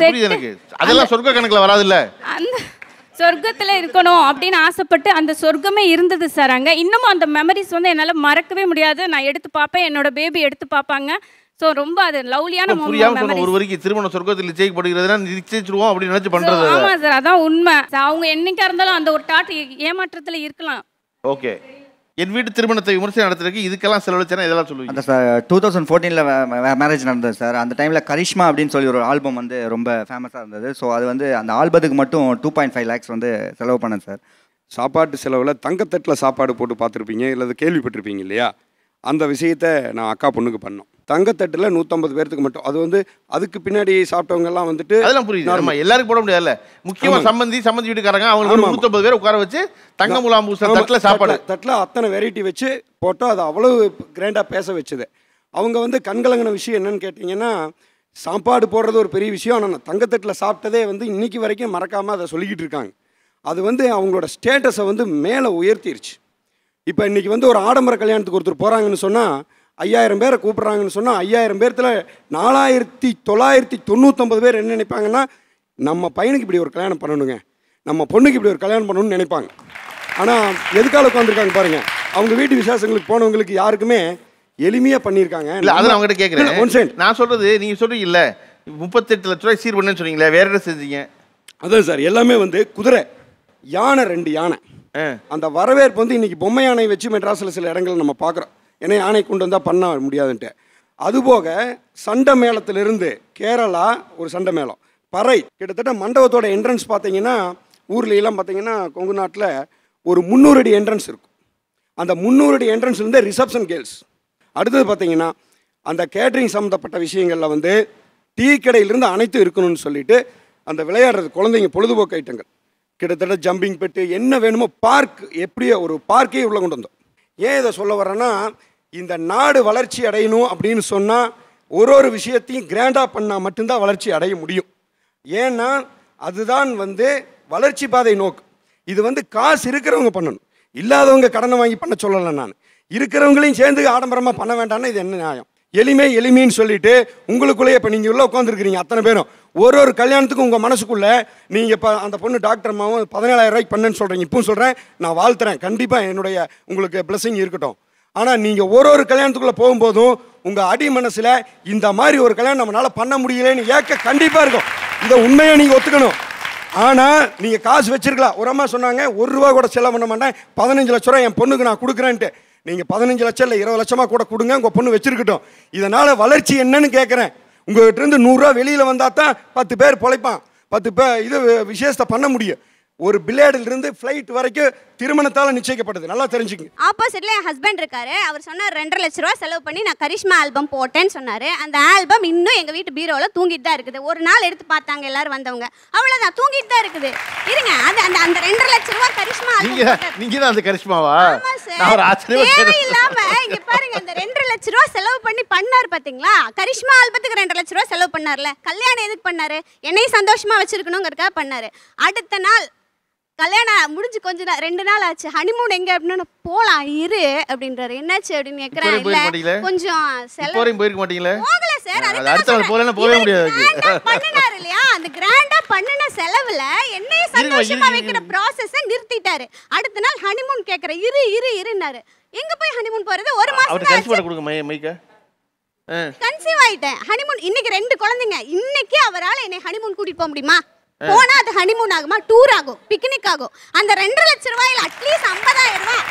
அதெல்லாம் சொர்க்க கணக்கில் வராதுல்ல அந்த சொர்க்கத்தில் இருக்கணும் அப்படின்னு ஆசைப்பட்டு அந்த சொர்க்கமே இருந்தது சார் அங்கே இன்னமும் அந்த மெமரிஸ் வந்து என்னால் மறக்கவே முடியாது நான் எடுத்து பார்ப்பேன் என்னோட பேபி எடுத்து பார்ப்பாங்க ஸோ ரொம்ப அது லவ்லியான புரியாம சொன்ன ஒரு வரைக்கும் திருமண சொர்க்கத்தில் நிச்சயிக்கப்படுகிறதுனா நிச்சயிச்சிருவோம் அப்படின்னு நினச்சி பண்ணுறது ஆமாம் சார் அதான் உண்மை அவங்க என்னைக்கா இருந்தாலும் அந்த ஒரு டாட் ஏமாற்றத்தில் இருக்கலாம் ஓகே என் வீட்டு திருமணத்தை விமர்சனம் நடத்துறதுக்கு இதுக்கெல்லாம் செலவழிச்சேன்னா இதெல்லாம் சொல்லுவேன் அந்த டூ தௌசண்ட் ஃபோர்டீனில் மேரேஜ் நடந்தது சார் அந்த டைமில் கரிஷ்மா அப்படின்னு சொல்லி ஒரு ஆல்பம் வந்து ரொம்ப ஃபேமஸாக இருந்தது ஸோ அது வந்து அந்த ஆல்பத்துக்கு மட்டும் டூ பாயிண்ட் ஃபைவ் லேக்ஸ் வந்து செலவு பண்ணேன் சார் சாப்பாட்டு செலவில் தங்கத்தட்டில் சாப்பாடு போட்டு பார்த்துருப்பீங்க இல்லை கேள்விப்பட்டிருப்பீங்க இல்லையா அந்த விஷயத்தை நான் அக்கா பொண்ணுக்கு பண்ணோம் தங்கத்தட்டில் நூற்றம்பது பேர்த்துக்கு மட்டும் அது வந்து அதுக்கு பின்னாடி சாப்பிட்டவங்கெல்லாம் வந்துட்டு அதெல்லாம் புரியுது நம்ம எல்லாருக்கும் போட முடியாதுல்ல முக்கியமாக சம்மந்தி சம்பந்தி வீட்டுக்காரங்க அவங்களுக்கு நூற்றம்பது பேர் உட்கார வச்சு தங்க முலாம் தட்டில் சாப்பாடு தட்டில் அத்தனை வெரைட்டி வச்சு போட்டோம் அதை அவ்வளவு கிராண்டாக பேச வச்சது அவங்க வந்து கண்கலங்கின விஷயம் என்னன்னு கேட்டிங்கன்னா சாப்பாடு போடுறது ஒரு பெரிய விஷயம் ஆனால் தங்கத்தட்டில் சாப்பிட்டதே வந்து இன்றைக்கி வரைக்கும் மறக்காமல் அதை சொல்லிக்கிட்டு இருக்காங்க அது வந்து அவங்களோட ஸ்டேட்டஸை வந்து மேலே உயர்த்திருச்சு இப்போ இன்றைக்கி வந்து ஒரு ஆடம்பர கல்யாணத்துக்கு ஒருத்தர் போகிறாங்கன்னு சொன்னால் ஐயாயிரம் பேரை கூப்பிட்றாங்கன்னு சொன்னால் ஐயாயிரம் பேர்த்தில் நாலாயிரத்தி தொள்ளாயிரத்தி தொண்ணூற்றொம்பது பேர் என்ன நினைப்பாங்கன்னா நம்ம பையனுக்கு இப்படி ஒரு கல்யாணம் பண்ணணுங்க நம்ம பொண்ணுக்கு இப்படி ஒரு கல்யாணம் பண்ணணும்னு நினைப்பாங்க ஆனால் எதுக்காக உட்காந்துருக்காங்க பாருங்கள் அவங்க வீட்டு விசேஷங்களுக்கு போனவங்களுக்கு யாருக்குமே எளிமையாக பண்ணியிருக்காங்க இல்லை அதை அவங்ககிட்ட கேட்குறேன் ஒன் சென்ட் நான் சொல்கிறது நீங்கள் சொல்கிறீங்க இல்லை முப்பத்தெட்டு லட்ச ரூபாய் சீர் பண்ணு சொன்னீங்களே வேற என்ன செஞ்சீங்க அதான் சார் எல்லாமே வந்து குதிரை யானை ரெண்டு யானை அந்த வரவேற்பு வந்து இன்னைக்கு பொம்மை யானை வச்சு மெட்ராஸில் சில இடங்கள் நம்ம பார்க்குறோம் ஏன்னா யானை கொண்டு வந்தால் பண்ண முடியாதுன்ட்டு அதுபோக சண்டை மேளத்திலிருந்து கேரளா ஒரு சண்டை மேளம் பறை கிட்டத்தட்ட மண்டபத்தோட என்ட்ரன்ஸ் பார்த்தீங்கன்னா எல்லாம் பார்த்தீங்கன்னா கொங்கு நாட்டில் ஒரு முந்நூறு அடி என்ட்ரன்ஸ் இருக்கும் அந்த முந்நூறு அடி என்ட்ரன்ஸ்லேருந்து ரிசப்ஷன் கேர்ள்ஸ் அடுத்தது பார்த்தீங்கன்னா அந்த கேட்ரிங் சம்மந்தப்பட்ட விஷயங்களில் வந்து டீ கடையிலிருந்து அனைத்தும் இருக்கணும்னு சொல்லிட்டு அந்த விளையாடுறது குழந்தைங்க பொழுதுபோக்கு ஐட்டங்கள் கிட்டத்தட்ட ஜம்பிங் பெட்டு என்ன வேணுமோ பார்க் எப்படியோ ஒரு பார்க்கே உள்ளே கொண்டு வந்தோம் ஏன் இதை சொல்ல வரேன்னா இந்த நாடு வளர்ச்சி அடையணும் அப்படின்னு சொன்னால் ஒரு ஒரு விஷயத்தையும் கிராண்டாக பண்ணால் மட்டும்தான் வளர்ச்சி அடைய முடியும் ஏன்னா அதுதான் வந்து வளர்ச்சி பாதை நோக்கு இது வந்து காசு இருக்கிறவங்க பண்ணணும் இல்லாதவங்க கடனை வாங்கி பண்ண சொல்லலை நான் இருக்கிறவங்களையும் சேர்ந்து ஆடம்பரமாக பண்ண வேண்டாம்னா இது என்ன நியாயம் எளிமை எளிமைன்னு சொல்லிட்டு உங்களுக்குள்ளேயே இப்போ நீங்கள் உள்ளே உட்காந்துருக்கிறீங்க அத்தனை பேரும் ஒரு ஒரு கல்யாணத்துக்கும் உங்கள் மனசுக்குள்ளே நீங்கள் இப்போ அந்த பொண்ணு டாக்டர் அம்மாவும் பதினேழாயிரம் ரூபாய்க்கு பண்ணுன்னு சொல்கிறீங்க இப்பவும் சொல்கிறேன் நான் வாழ்த்துறேன் கண்டிப்பாக என்னுடைய உங்களுக்கு பிளஸிங் இருக்கட்டும் ஆனால் நீங்கள் ஒரு ஒரு கல்யாணத்துக்குள்ளே போகும்போதும் உங்கள் அடி மனசில் இந்த மாதிரி ஒரு கல்யாணம் நம்மளால் பண்ண முடியலன்னு ஏக்க கண்டிப்பாக இருக்கும் இதை உண்மையாக நீங்கள் ஒத்துக்கணும் ஆனால் நீங்கள் காசு வச்சுருக்கலாம் ஒரு அம்மா சொன்னாங்க ஒரு ரூபா கூட செலவு பண்ண மாட்டேன் பதினஞ்சு லட்ச ரூபா என் பொண்ணுக்கு நான் கொடுக்குறேன்ட்டு நீங்கள் பதினஞ்சு லட்சம் இல்லை இருபது லட்சமாக கூட கொடுங்க உங்கள் பொண்ணு வச்சுருக்கட்டும் இதனால் வளர்ச்சி என்னன்னு கேட்குறேன் உங்கள்கிட்டருந்து நூறுரூவா வெளியில் வந்தால் தான் பத்து பேர் பிழைப்பான் பத்து பேர் இது விசேஷத்தை பண்ண முடியும் ஒரு பிள்ளையாடிலிருந்து ஃப்ளைட் வரைக்கும் திருமணத்தால நிச்சயிக்கப்பட்டது நல்லா தெரிஞ்சுக்கங்க ஆப்போசிட்ல என் ஹஸ்பண்ட் இருக்காரு அவர் சொன்னார் ரெண்டரை லட்ச ரூபா செலவு பண்ணி நான் கரிஷ்மா ஆல்பம் போட்டேன்னு சொன்னாரு அந்த ஆல்பம் இன்னும் எங்க வீட்டு பீரோவில் தூங்கிட்டு தான் இருக்குது ஒரு நாள் எடுத்து பார்த்தாங்க எல்லாரும் வந்தவங்க அவ்வளவுதான் தூங்கிட்டு தான் இருக்குது இருங்க அது அந்த அந்த ரெண்டரை லட்ச ரூபா கரிஷ்மா நீங்க நீங்க தான் அந்த கரிஷ்மாவா நான் ஒரு ஆச்சரியம் இல்லாம இங்க பாருங்க அந்த ரெண்டரை லட்ச ரூபா செலவு பண்ணி பண்ணார் பாத்தீங்களா கரிஷ்மா ஆல்பத்துக்கு ரெண்டரை லட்ச ரூபா செலவு பண்ணார்ல கல்யாணம் எதுக்கு பண்ணாரு என்னையும் சந்தோஷமா வச்சிருக்கணுங்கிறதுக்காக பண்ணாரு அடுத்த நாள் கல்யாணம் முடிஞ்சு கொஞ்ச நாள் ரெண்டு நாள் ஆச்சு ஹனிமூன் எங்க அப்படின்னு போலாம் இரு அப்படின்றாரு என்னாச்சு அப்படின்னு கேக்குறேன் இல்ல கொஞ்சம் செலவு போயிருக்க மாட்டீங்களே போகல சார் அடுத்த நாள் போலனா போகவே முடியாது பண்ணினாரு இல்லையா அந்த கிராண்டா பண்ணின செலவுல என்னைய சந்தோஷமா வைக்கிற process நிறுத்திட்டாரு அடுத்த நாள் ஹனிமூன் கேக்குற இரு இரு இருன்னாரு எங்க போய் ஹனிமூன் போறது ஒரு மாசம் அவர் கன்சீவ் பண்ண கொடுங்க மைக்க கன்சீவ் ஆயிட்டேன் ஹனிமூன் இன்னைக்கு ரெண்டு குழந்தைங்க இன்னைக்கு அவரால் என்னை ஹனிமூன் கூட்டிட்டு போக முடியுமா போனா அது ஹனிமூன் ஆகுமா டூர் ஆகும் பிக்னிக் ஆகும் அந்த ரெண்டு லட்ச ரூபாயில் அட்லீஸ்ட் ஐம்பதாயிரம் ரூபாய்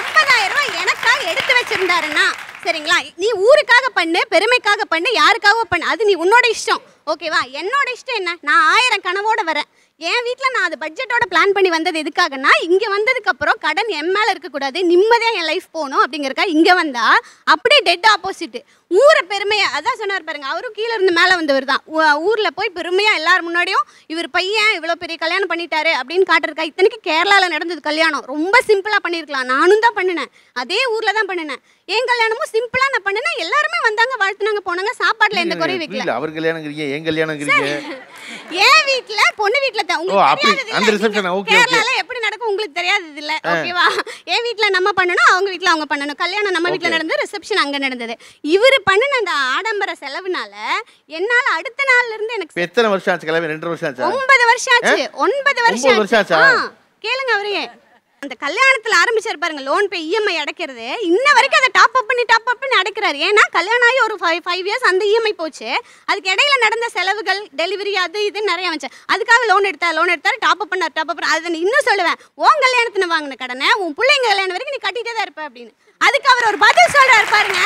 ஐம்பதாயிரம் ரூபாய் எனக்காக எடுத்து வச்சிருந்தாருன்னா சரிங்களா நீ ஊருக்காக பண்ணு பெருமைக்காக பண்ணு யாருக்காக பண்ணு அது நீ உன்னோட இஷ்டம் ஓகேவா என்னோட இஷ்டம் என்ன நான் ஆயிரம் கனவோட வரேன் என் வீட்டில் நான் அது பட்ஜெட்டோட பிளான் பண்ணி வந்தது எதுக்காகனா இங்கே வந்ததுக்கப்புறம் கடன் என் மேலே இருக்கக்கூடாது நிம்மதியாக என் லைஃப் போகணும் அப்படிங்கிறக்கா இங்கே வந்தால் அப்படியே டெட் ஆப்போசிட்டு ஊரை பெருமையாக அதான் சொன்னார் பாருங்க அவரும் கீழே இருந்து மேலே வந்தவர் தான் ஊரில் போய் பெருமையாக எல்லார் முன்னாடியும் இவர் பையன் இவ்வளோ பெரிய கல்யாணம் பண்ணிட்டாரு அப்படின்னு காட்டுருக்கா இத்தனைக்கு கேரளாவில் நடந்தது கல்யாணம் ரொம்ப சிம்பிளாக பண்ணியிருக்கலாம் நானும் தான் பண்ணினேன் அதே ஊரில் தான் பண்ணினேன் என் கல்யாணமும் சிம்பிளாக நான் பண்ணினேன் எல்லாருமே வந்தாங்க வாழ்த்துனாங்க போனாங்க சாப்பாட்டில் எந்த குறையும் வைக்கல அவர் கல்யாணம் என் கல்யாணம் ஏ வீட்ல பொண்ணு வீட்ல தான் உங்களுக்கு அந்த ரிசெப்ஷன் ஓகே கேரளால எப்படி நடக்கும் உங்களுக்கு தெரியாது இல்ல ஓகேவா ஏ வீட்ல நம்ம பண்ணனும் அவங்க வீட்ல அவங்க பண்ணனும் கல்யாணம் நம்ம வீட்ல நடந்து ரிசப்ஷன் அங்க நடந்தது இவர் பண்ணின அந்த ஆடம்பர செலவுனால என்னால அடுத்த நாள்ல இருந்து எனக்கு எத்தனை வருஷம் ஆச்சு கல்யாணம் 2 வருஷம் ஆச்சு 9 வருஷம் ஆச்சு 9 வருஷம் ஆச்சு கேளுங்க அவரே அந்த கல்யாணத்தில் ஆரம்பிச்சிரு பாருங்க லோன் போய் இஎம்ஐ e அடைக்கிறது இன்ன வரைக்கும் அதை டாப் அப் பண்ணி டாப் அப் பண்ணி அடைக்கிறாரு ஏன்னா கல்யாணம் ஆகி ஒரு ஃபைவ் ஃபைவ் இயர்ஸ் அந்த இஎம்ஐ e போச்சு அதுக்கு இடையில நடந்த செலவுகள் டெலிவரி அது இது நிறைய வந்துச்சு அதுக்காக லோன் எடுத்தார் லோன் எடுத்தார் டாப் அப் பண்ணார் டாப் அப் பண்ணார் அதை இன்னும் சொல்லுவேன் உன் கல்யாணத்தில் வாங்கின கடனை உன் பிள்ளைங்க கல்யாணம் வரைக்கும் நீ கட்டிகிட்டே தான் இருப்ப அப்படின்னு அதுக்கு அவர் ஒரு பதில் சொல்கிறார் பாருங்க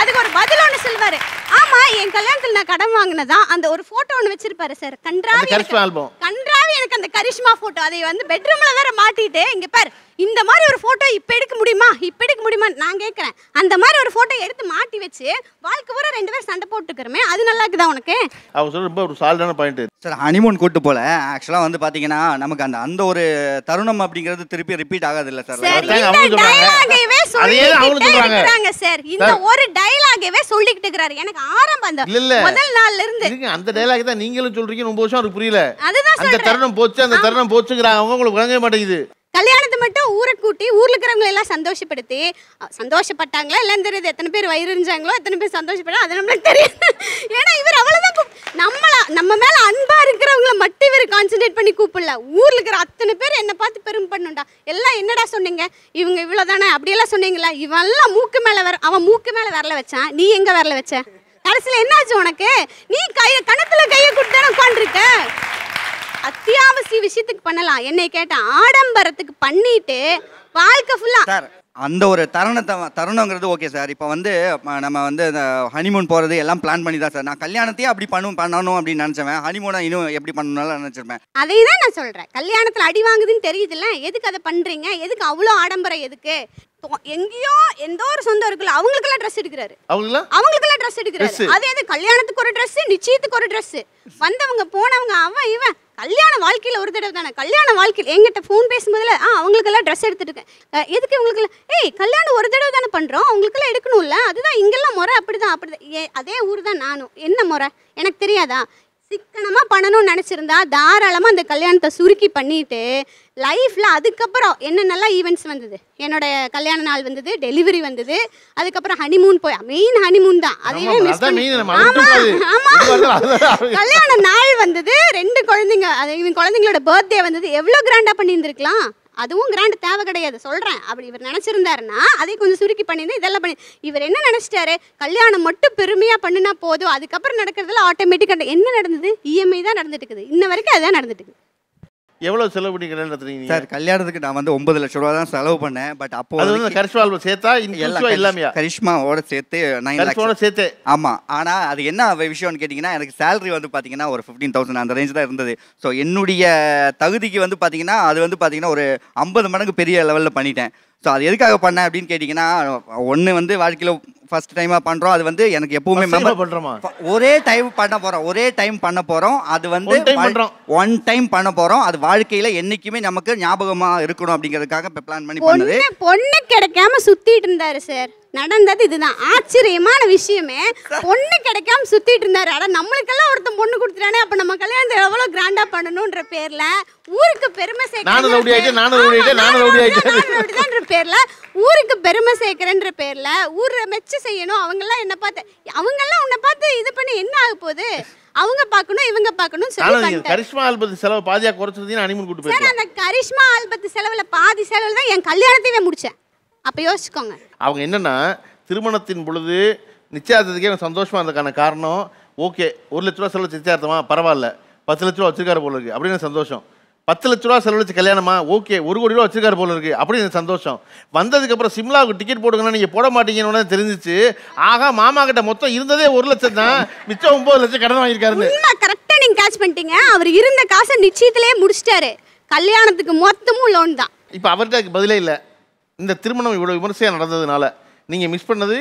அதுக்கு ஒரு பதில் ஒன்று சொல்வார் ஆமாம் என் கல்யாணத்தில் நான் கடன் வாங்கினதான் அந்த ஒரு ஃபோட்டோ ஒன்று வச்சிருப்பாரு சார் கன்றாவி கன்றாவி எனக்கு அந்த கரிஷ்மா ஃபோட்டோ அதை வந்து பெட்ரூமில் வேற மாட்டிட்டு இங்கே பாரு இந்த மாதிரி ஒரு ஃபோட்டோ இப்போ எடுக்க முடியுமா இப்போ எடுக்க முடியுமா நான் கேட்குறேன் அந்த மாதிரி ஒரு ஃபோட்டோ எடுத்து மாட்டி வச்சு வாழ்க்கை பூரா ரெண்டு பேரும் சண்டை போட்டுக்கிறோமே அது நல்லா இருக்குதா உனக்கு அவர் சொல்ல ரொம்ப ஒரு சால்டான பாயிண்ட் சார் ஹனிமூன் கூட்டு போல ஆக்சுவலாக வந்து பார்த்தீங்கன்னா நமக்கு அந்த அந்த ஒரு தருணம் அப்படிங்கிறது திருப்பி ரிப்பீட் ஆகாது இல்லை சார் சொல்லிக்கிட்டே சார் இந்த ஒரு டயலாகவே சொல்லிக்கிட்டு இருக்கிறாரு எனக்கு ஆரம்ப அந்த முதல் நாள்ல இருந்து அந்த டயலாக் தான் நீங்களும் சொல்றீங்க ரொம்ப வருஷம் அவருக்கு புரியல அந்த தருணம் போச்சு அந்த தருணம் போச்சுங்கிறாங்க உங்களுக்கு விளங்க மாட்டேங்குது கல்யாணத்தை மட்டும் ஊரை கூட்டி ஊரில் இருக்கிறவங்களை எல்லாம் சந்தோஷப்படுத்தி சந்தோஷப்பட்டாங்களா எல்லாம் தெரியுது எத்தனை பேர் வயிறு எத்தனை பேர் சந்தோஷப்பட்டா அது நம்மளுக்கு தெரியும் ஏன்னா இவர் அவ்வளோதான் நம்மளா நம்ம மேலே அன்பாக இருக்கிறவங்கள மட்டும் இவர் கான்சென்ட்ரேட் பண்ணி கூப்பிடல ஊரில் இருக்கிற அத்தனை பேர் என்னை பார்த்து பெரும் பண்ணுண்டா எல்லாம் என்னடா சொன்னீங்க இவங்க இவ்வளோ தானே அப்படியெல்லாம் சொன்னீங்களா இவெல்லாம் மூக்கு மேலே வர அவன் மூக்கு மேலே வரல வச்சான் நீ எங்கே வரல வச்ச கடைசியில் என்னாச்சு உனக்கு நீ கையை கணத்தில் கையை கொடுத்தானே உட்காண்டிருக்க அத்தியாவசிய விஷயத்துக்கு பண்ணலாம் என்னை கேட்ட ஆடம்பரத்துக்கு பண்ணிட்டு வாழ்க்கை ஃபுல்லா சார் அந்த ஒரு தருணத்தை தருணங்கிறது ஓகே சார் இப்போ வந்து நம்ம வந்து இந்த ஹனிமூன் போகிறது எல்லாம் பிளான் பண்ணி தான் சார் நான் கல்யாணத்தையே அப்படி பண்ணும் பண்ணணும் அப்படின்னு நினச்சவன் ஹனிமூனை இன்னும் எப்படி பண்ணணும்னு நினச்சிருப்பேன் அதை தான் நான் சொல்கிறேன் கல்யாணத்தில் அடி வாங்குதுன்னு தெரியுதுல்ல எதுக்கு அதை பண்ணுறீங்க எதுக்கு அவ்வளோ ஆடம்பரம் எதுக்கு எங்கேயோ எந்த ஒரு சொந்தம் இருக்குல்ல அவங்களுக்கெல்லாம் ட்ரெஸ் எடுக்கிறாரு அவங்களுக்கெல்லாம் ட்ரெஸ் எடுக்கிறாரு அது கல்யாணத்துக்கு ஒரு ட்ரெஸ் நிச்சயத்துக்கு ஒரு ட்ரெஸ் வந்தவங்க போனவங்க அவன் இவன் கல்யாண வாழ்க்கையில் ஒரு தடவை தானே கல்யாண வாழ்க்கையில் எங்கிட்ட ஃபோன் பேசும்போதில் ஆ அவங்களுக்கெல்லாம் ட்ரெஸ் எடுத்துட்டு எதுக்கு இவங்களுக்குலாம் ஏய் கல்யாணம் ஒரு தடவை தானே பண்ணுறோம் அவங்களுக்கெல்லாம் எடுக்கணும்ல அதுதான் இங்கெல்லாம் முறை அப்படி தான் அப்படி தான் அதே ஊர் தான் நானும் என்ன முறை எனக்கு தெரியாதா சிக்கனமாக பண்ணணும்னு நினச்சிருந்தா தாராளமாக அந்த கல்யாணத்தை சுருக்கி பண்ணிட்டு லைஃப்பில் அதுக்கப்புறம் என்னென்னலாம் ஈவெண்ட்ஸ் வந்தது என்னோடய கல்யாண நாள் வந்தது டெலிவரி வந்தது அதுக்கப்புறம் ஹனிமூன் போய் மெயின் ஹனிமூன் தான் அதையே மிஸ் ஆமாம் கல்யாண நாள் வந்தது ரெண்டு குழந்தைங்க அது இவன் குழந்தைங்களோட பர்த்டே வந்தது எவ்வளோ கிராண்டாக பண்ணியிருந்துருக்கலாம் அதுவும் கிராண்ட் தேவை கிடையாது சொல்கிறேன் அப்படி இவர் நினச்சிருந்தாருன்னா அதை கொஞ்சம் சுருக்கி பண்ணியிருந்து இதெல்லாம் பண்ணி இவர் என்ன நினச்சிட்டாரு கல்யாணம் மட்டும் பெருமையாக பண்ணினா போதும் அதுக்கப்புறம் நடக்கிறதுல ஆட்டோமேட்டிக்காக என்ன நடந்தது இஎம்ஐ e தான் நடந்துட்டு இருக்குது இன்ன வரைக்கும் அதுதான் நடந்துட்டு இருக்குது எவ்வளோ செலவு பண்ணிக்கிறேன் சார் கல்யாணத்துக்கு நான் வந்து ஒன்பது லட்ச ரூபா தான் செலவு பண்ணேன் பட் அப்போ அது வந்து கரிஷ்மா ஆல்பம் சேர்த்தா எல்லாம் இல்லாமையா கரிஷ்மாவோட சேர்த்து நைன் சேர்த்து ஆமாம் ஆனால் அது என்ன விஷயம்னு கேட்டிங்கன்னா எனக்கு சேலரி வந்து பார்த்தீங்கன்னா ஒரு ஃபிஃப்டீன் தௌசண்ட் அந்த ரேஞ்ச் தான் இருந்தது ஸோ என்னுடைய தகுதிக்கு வந்து பார்த்தீங்கன்னா அது வந்து பார்த்தீங்கன்னா ஒரு ஐம்பது மடங்கு பெரிய லெவலில் பண்ணிட்டேன் ஸோ அது எதுக்காக பண்ணேன் அப்படின்னு கேட்டிங்கன்னா ஒன்று வந்து வாழ்க்கையில் ஃபர்ஸ்ட் டைமாக பண்ணுறோம் அது வந்து எனக்கு எப்பவுமே மெம்பர் பண்ணுறோமா ஒரே டைம் பண்ண போகிறோம் ஒரே டைம் பண்ண போகிறோம் அது வந்து ஒன் டைம் பண்ண போகிறோம் அது வாழ்க்கையில் என்றைக்குமே நமக்கு ஞாபகமாக இருக்கணும் அப்படிங்கிறதுக்காக இப்போ பிளான் பண்ணி பொண்ணு கிடைக்காம சுற்றிட்டு இருந்தாரு சார் நடந்தது இதுதான் ஆச்சரியமான விஷயமே பொண்ணு கிடைக்காம சுத்திட்டு இருந்தாரு ஆனா நம்மளுக்கெல்லாம் ஒருத்தன் பொண்ணு கொடுத்துட்டானே அப்ப நம்ம கல்யாணத்தை எவ்வளவு கிராண்டா பண்ணணும்ன்ற பேர்ல ஊருக்கு பெருமை சேர்க்கிறேன் பேர்ல ஊருக்கு பெருமை சேர்க்கிறேன்ற பேர்ல ஊரை மெச்சு செய்யணும் அவங்க எல்லாம் என்ன பார்த்து அவங்க எல்லாம் உன்னை பார்த்து இது பண்ணி என்ன ஆக போகுது அவங்க பார்க்கணும் இவங்க பார்க்கணும் சொல்லி கரிஷ்மா ஆல்பத்து செலவு பாதியா குறைச்சிருந்தீங்க அனிமன் கூட்டு அந்த கரிஷ்மா ஆல்பத்து செலவுல பாதி செலவுல தான் என் கல்யாணத்தையே முடிச்சேன் அப்போ யோசிச்சுக்கோங்க அவங்க என்னென்னா திருமணத்தின் பொழுது நிச்சயார்த்தத்துக்கே எனக்கு சந்தோஷமாக இருந்ததுக்கான காரணம் ஓகே ஒரு லட்ச ரூபா செலவு நிச்சயார்த்தமா பரவாயில்ல பத்து லட்ச ரூபா வச்சிருக்காரு போல இருக்குது அப்படின்னு சந்தோஷம் பத்து லட்ச ரூபா செலவழிச்சு கல்யாணமா ஓகே ஒரு கோடி ரூபா வச்சிருக்காரு போல இருக்கு அப்படின்னு சந்தோஷம் வந்ததுக்கப்புறம் சிம்லாவுக்கு டிக்கெட் போடுங்கன்னா நீங்கள் போட மாட்டீங்கன்னு தெரிஞ்சிச்சு ஆகா மாமா கிட்ட மொத்தம் இருந்ததே ஒரு லட்சம் தான் மிச்சம் ஒன்பது லட்சம் கடன் வாங்கியிருக்காரு கரெக்டாக நீங்கள் கேஷ் பண்ணிட்டீங்க அவர் இருந்த காசை நிச்சயத்திலே முடிச்சிட்டாரு கல்யாணத்துக்கு மொத்தமும் லோன் தான் இப்போ அவர்கிட்ட பதிலே இல்லை இந்த திருமணம் இவ்வளோ விமர்சையாக நடந்ததுனால நீங்கள் மிஸ் பண்ணது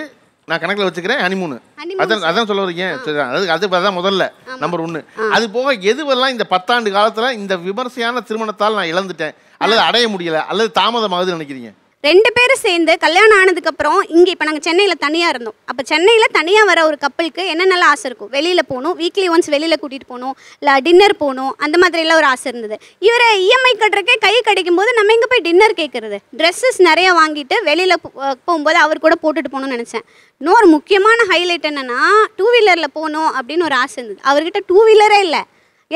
நான் கணக்கில் வச்சுக்கிறேன் ஹனிமூனு அதான் அதான் சொல்ல வரீங்க அது அது அதான் முதல்ல நம்பர் ஒன்று அது போக எதுவெல்லாம் இந்த பத்தாண்டு காலத்தில் இந்த விமர்சையான திருமணத்தால் நான் இழந்துட்டேன் அல்லது அடைய முடியலை அல்லது தாமதமாகுதுன்னு நினைக்கிறீங்க ரெண்டு பேரும் சேர்ந்து கல்யாணம் ஆனதுக்கப்புறம் இங்கே இப்போ நாங்கள் சென்னையில் தனியாக இருந்தோம் அப்போ சென்னையில் தனியாக வர ஒரு கப்பலுக்கு என்னென்னலாம் ஆசை இருக்கும் வெளியில் போகணும் வீக்லி ஒன்ஸ் வெளியில் கூட்டிகிட்டு போகணும் இல்லை டின்னர் போகணும் அந்த மாதிரிலாம் ஒரு ஆசை இருந்தது இவரை இஎம்ஐ e கட்டுறக்கே கை கிடைக்கும் போது நம்ம இங்கே போய் டின்னர் கேட்குறது ட்ரெஸ்ஸஸ் நிறையா வாங்கிட்டு வெளியில் போகும்போது அவர் கூட போட்டுட்டு போகணும்னு நினச்சேன் இன்னொரு முக்கியமான ஹைலைட் என்னென்னா டூ வீலரில் போகணும் அப்படின்னு ஒரு ஆசை இருந்தது அவர்கிட்ட டூ வீலரே இல்லை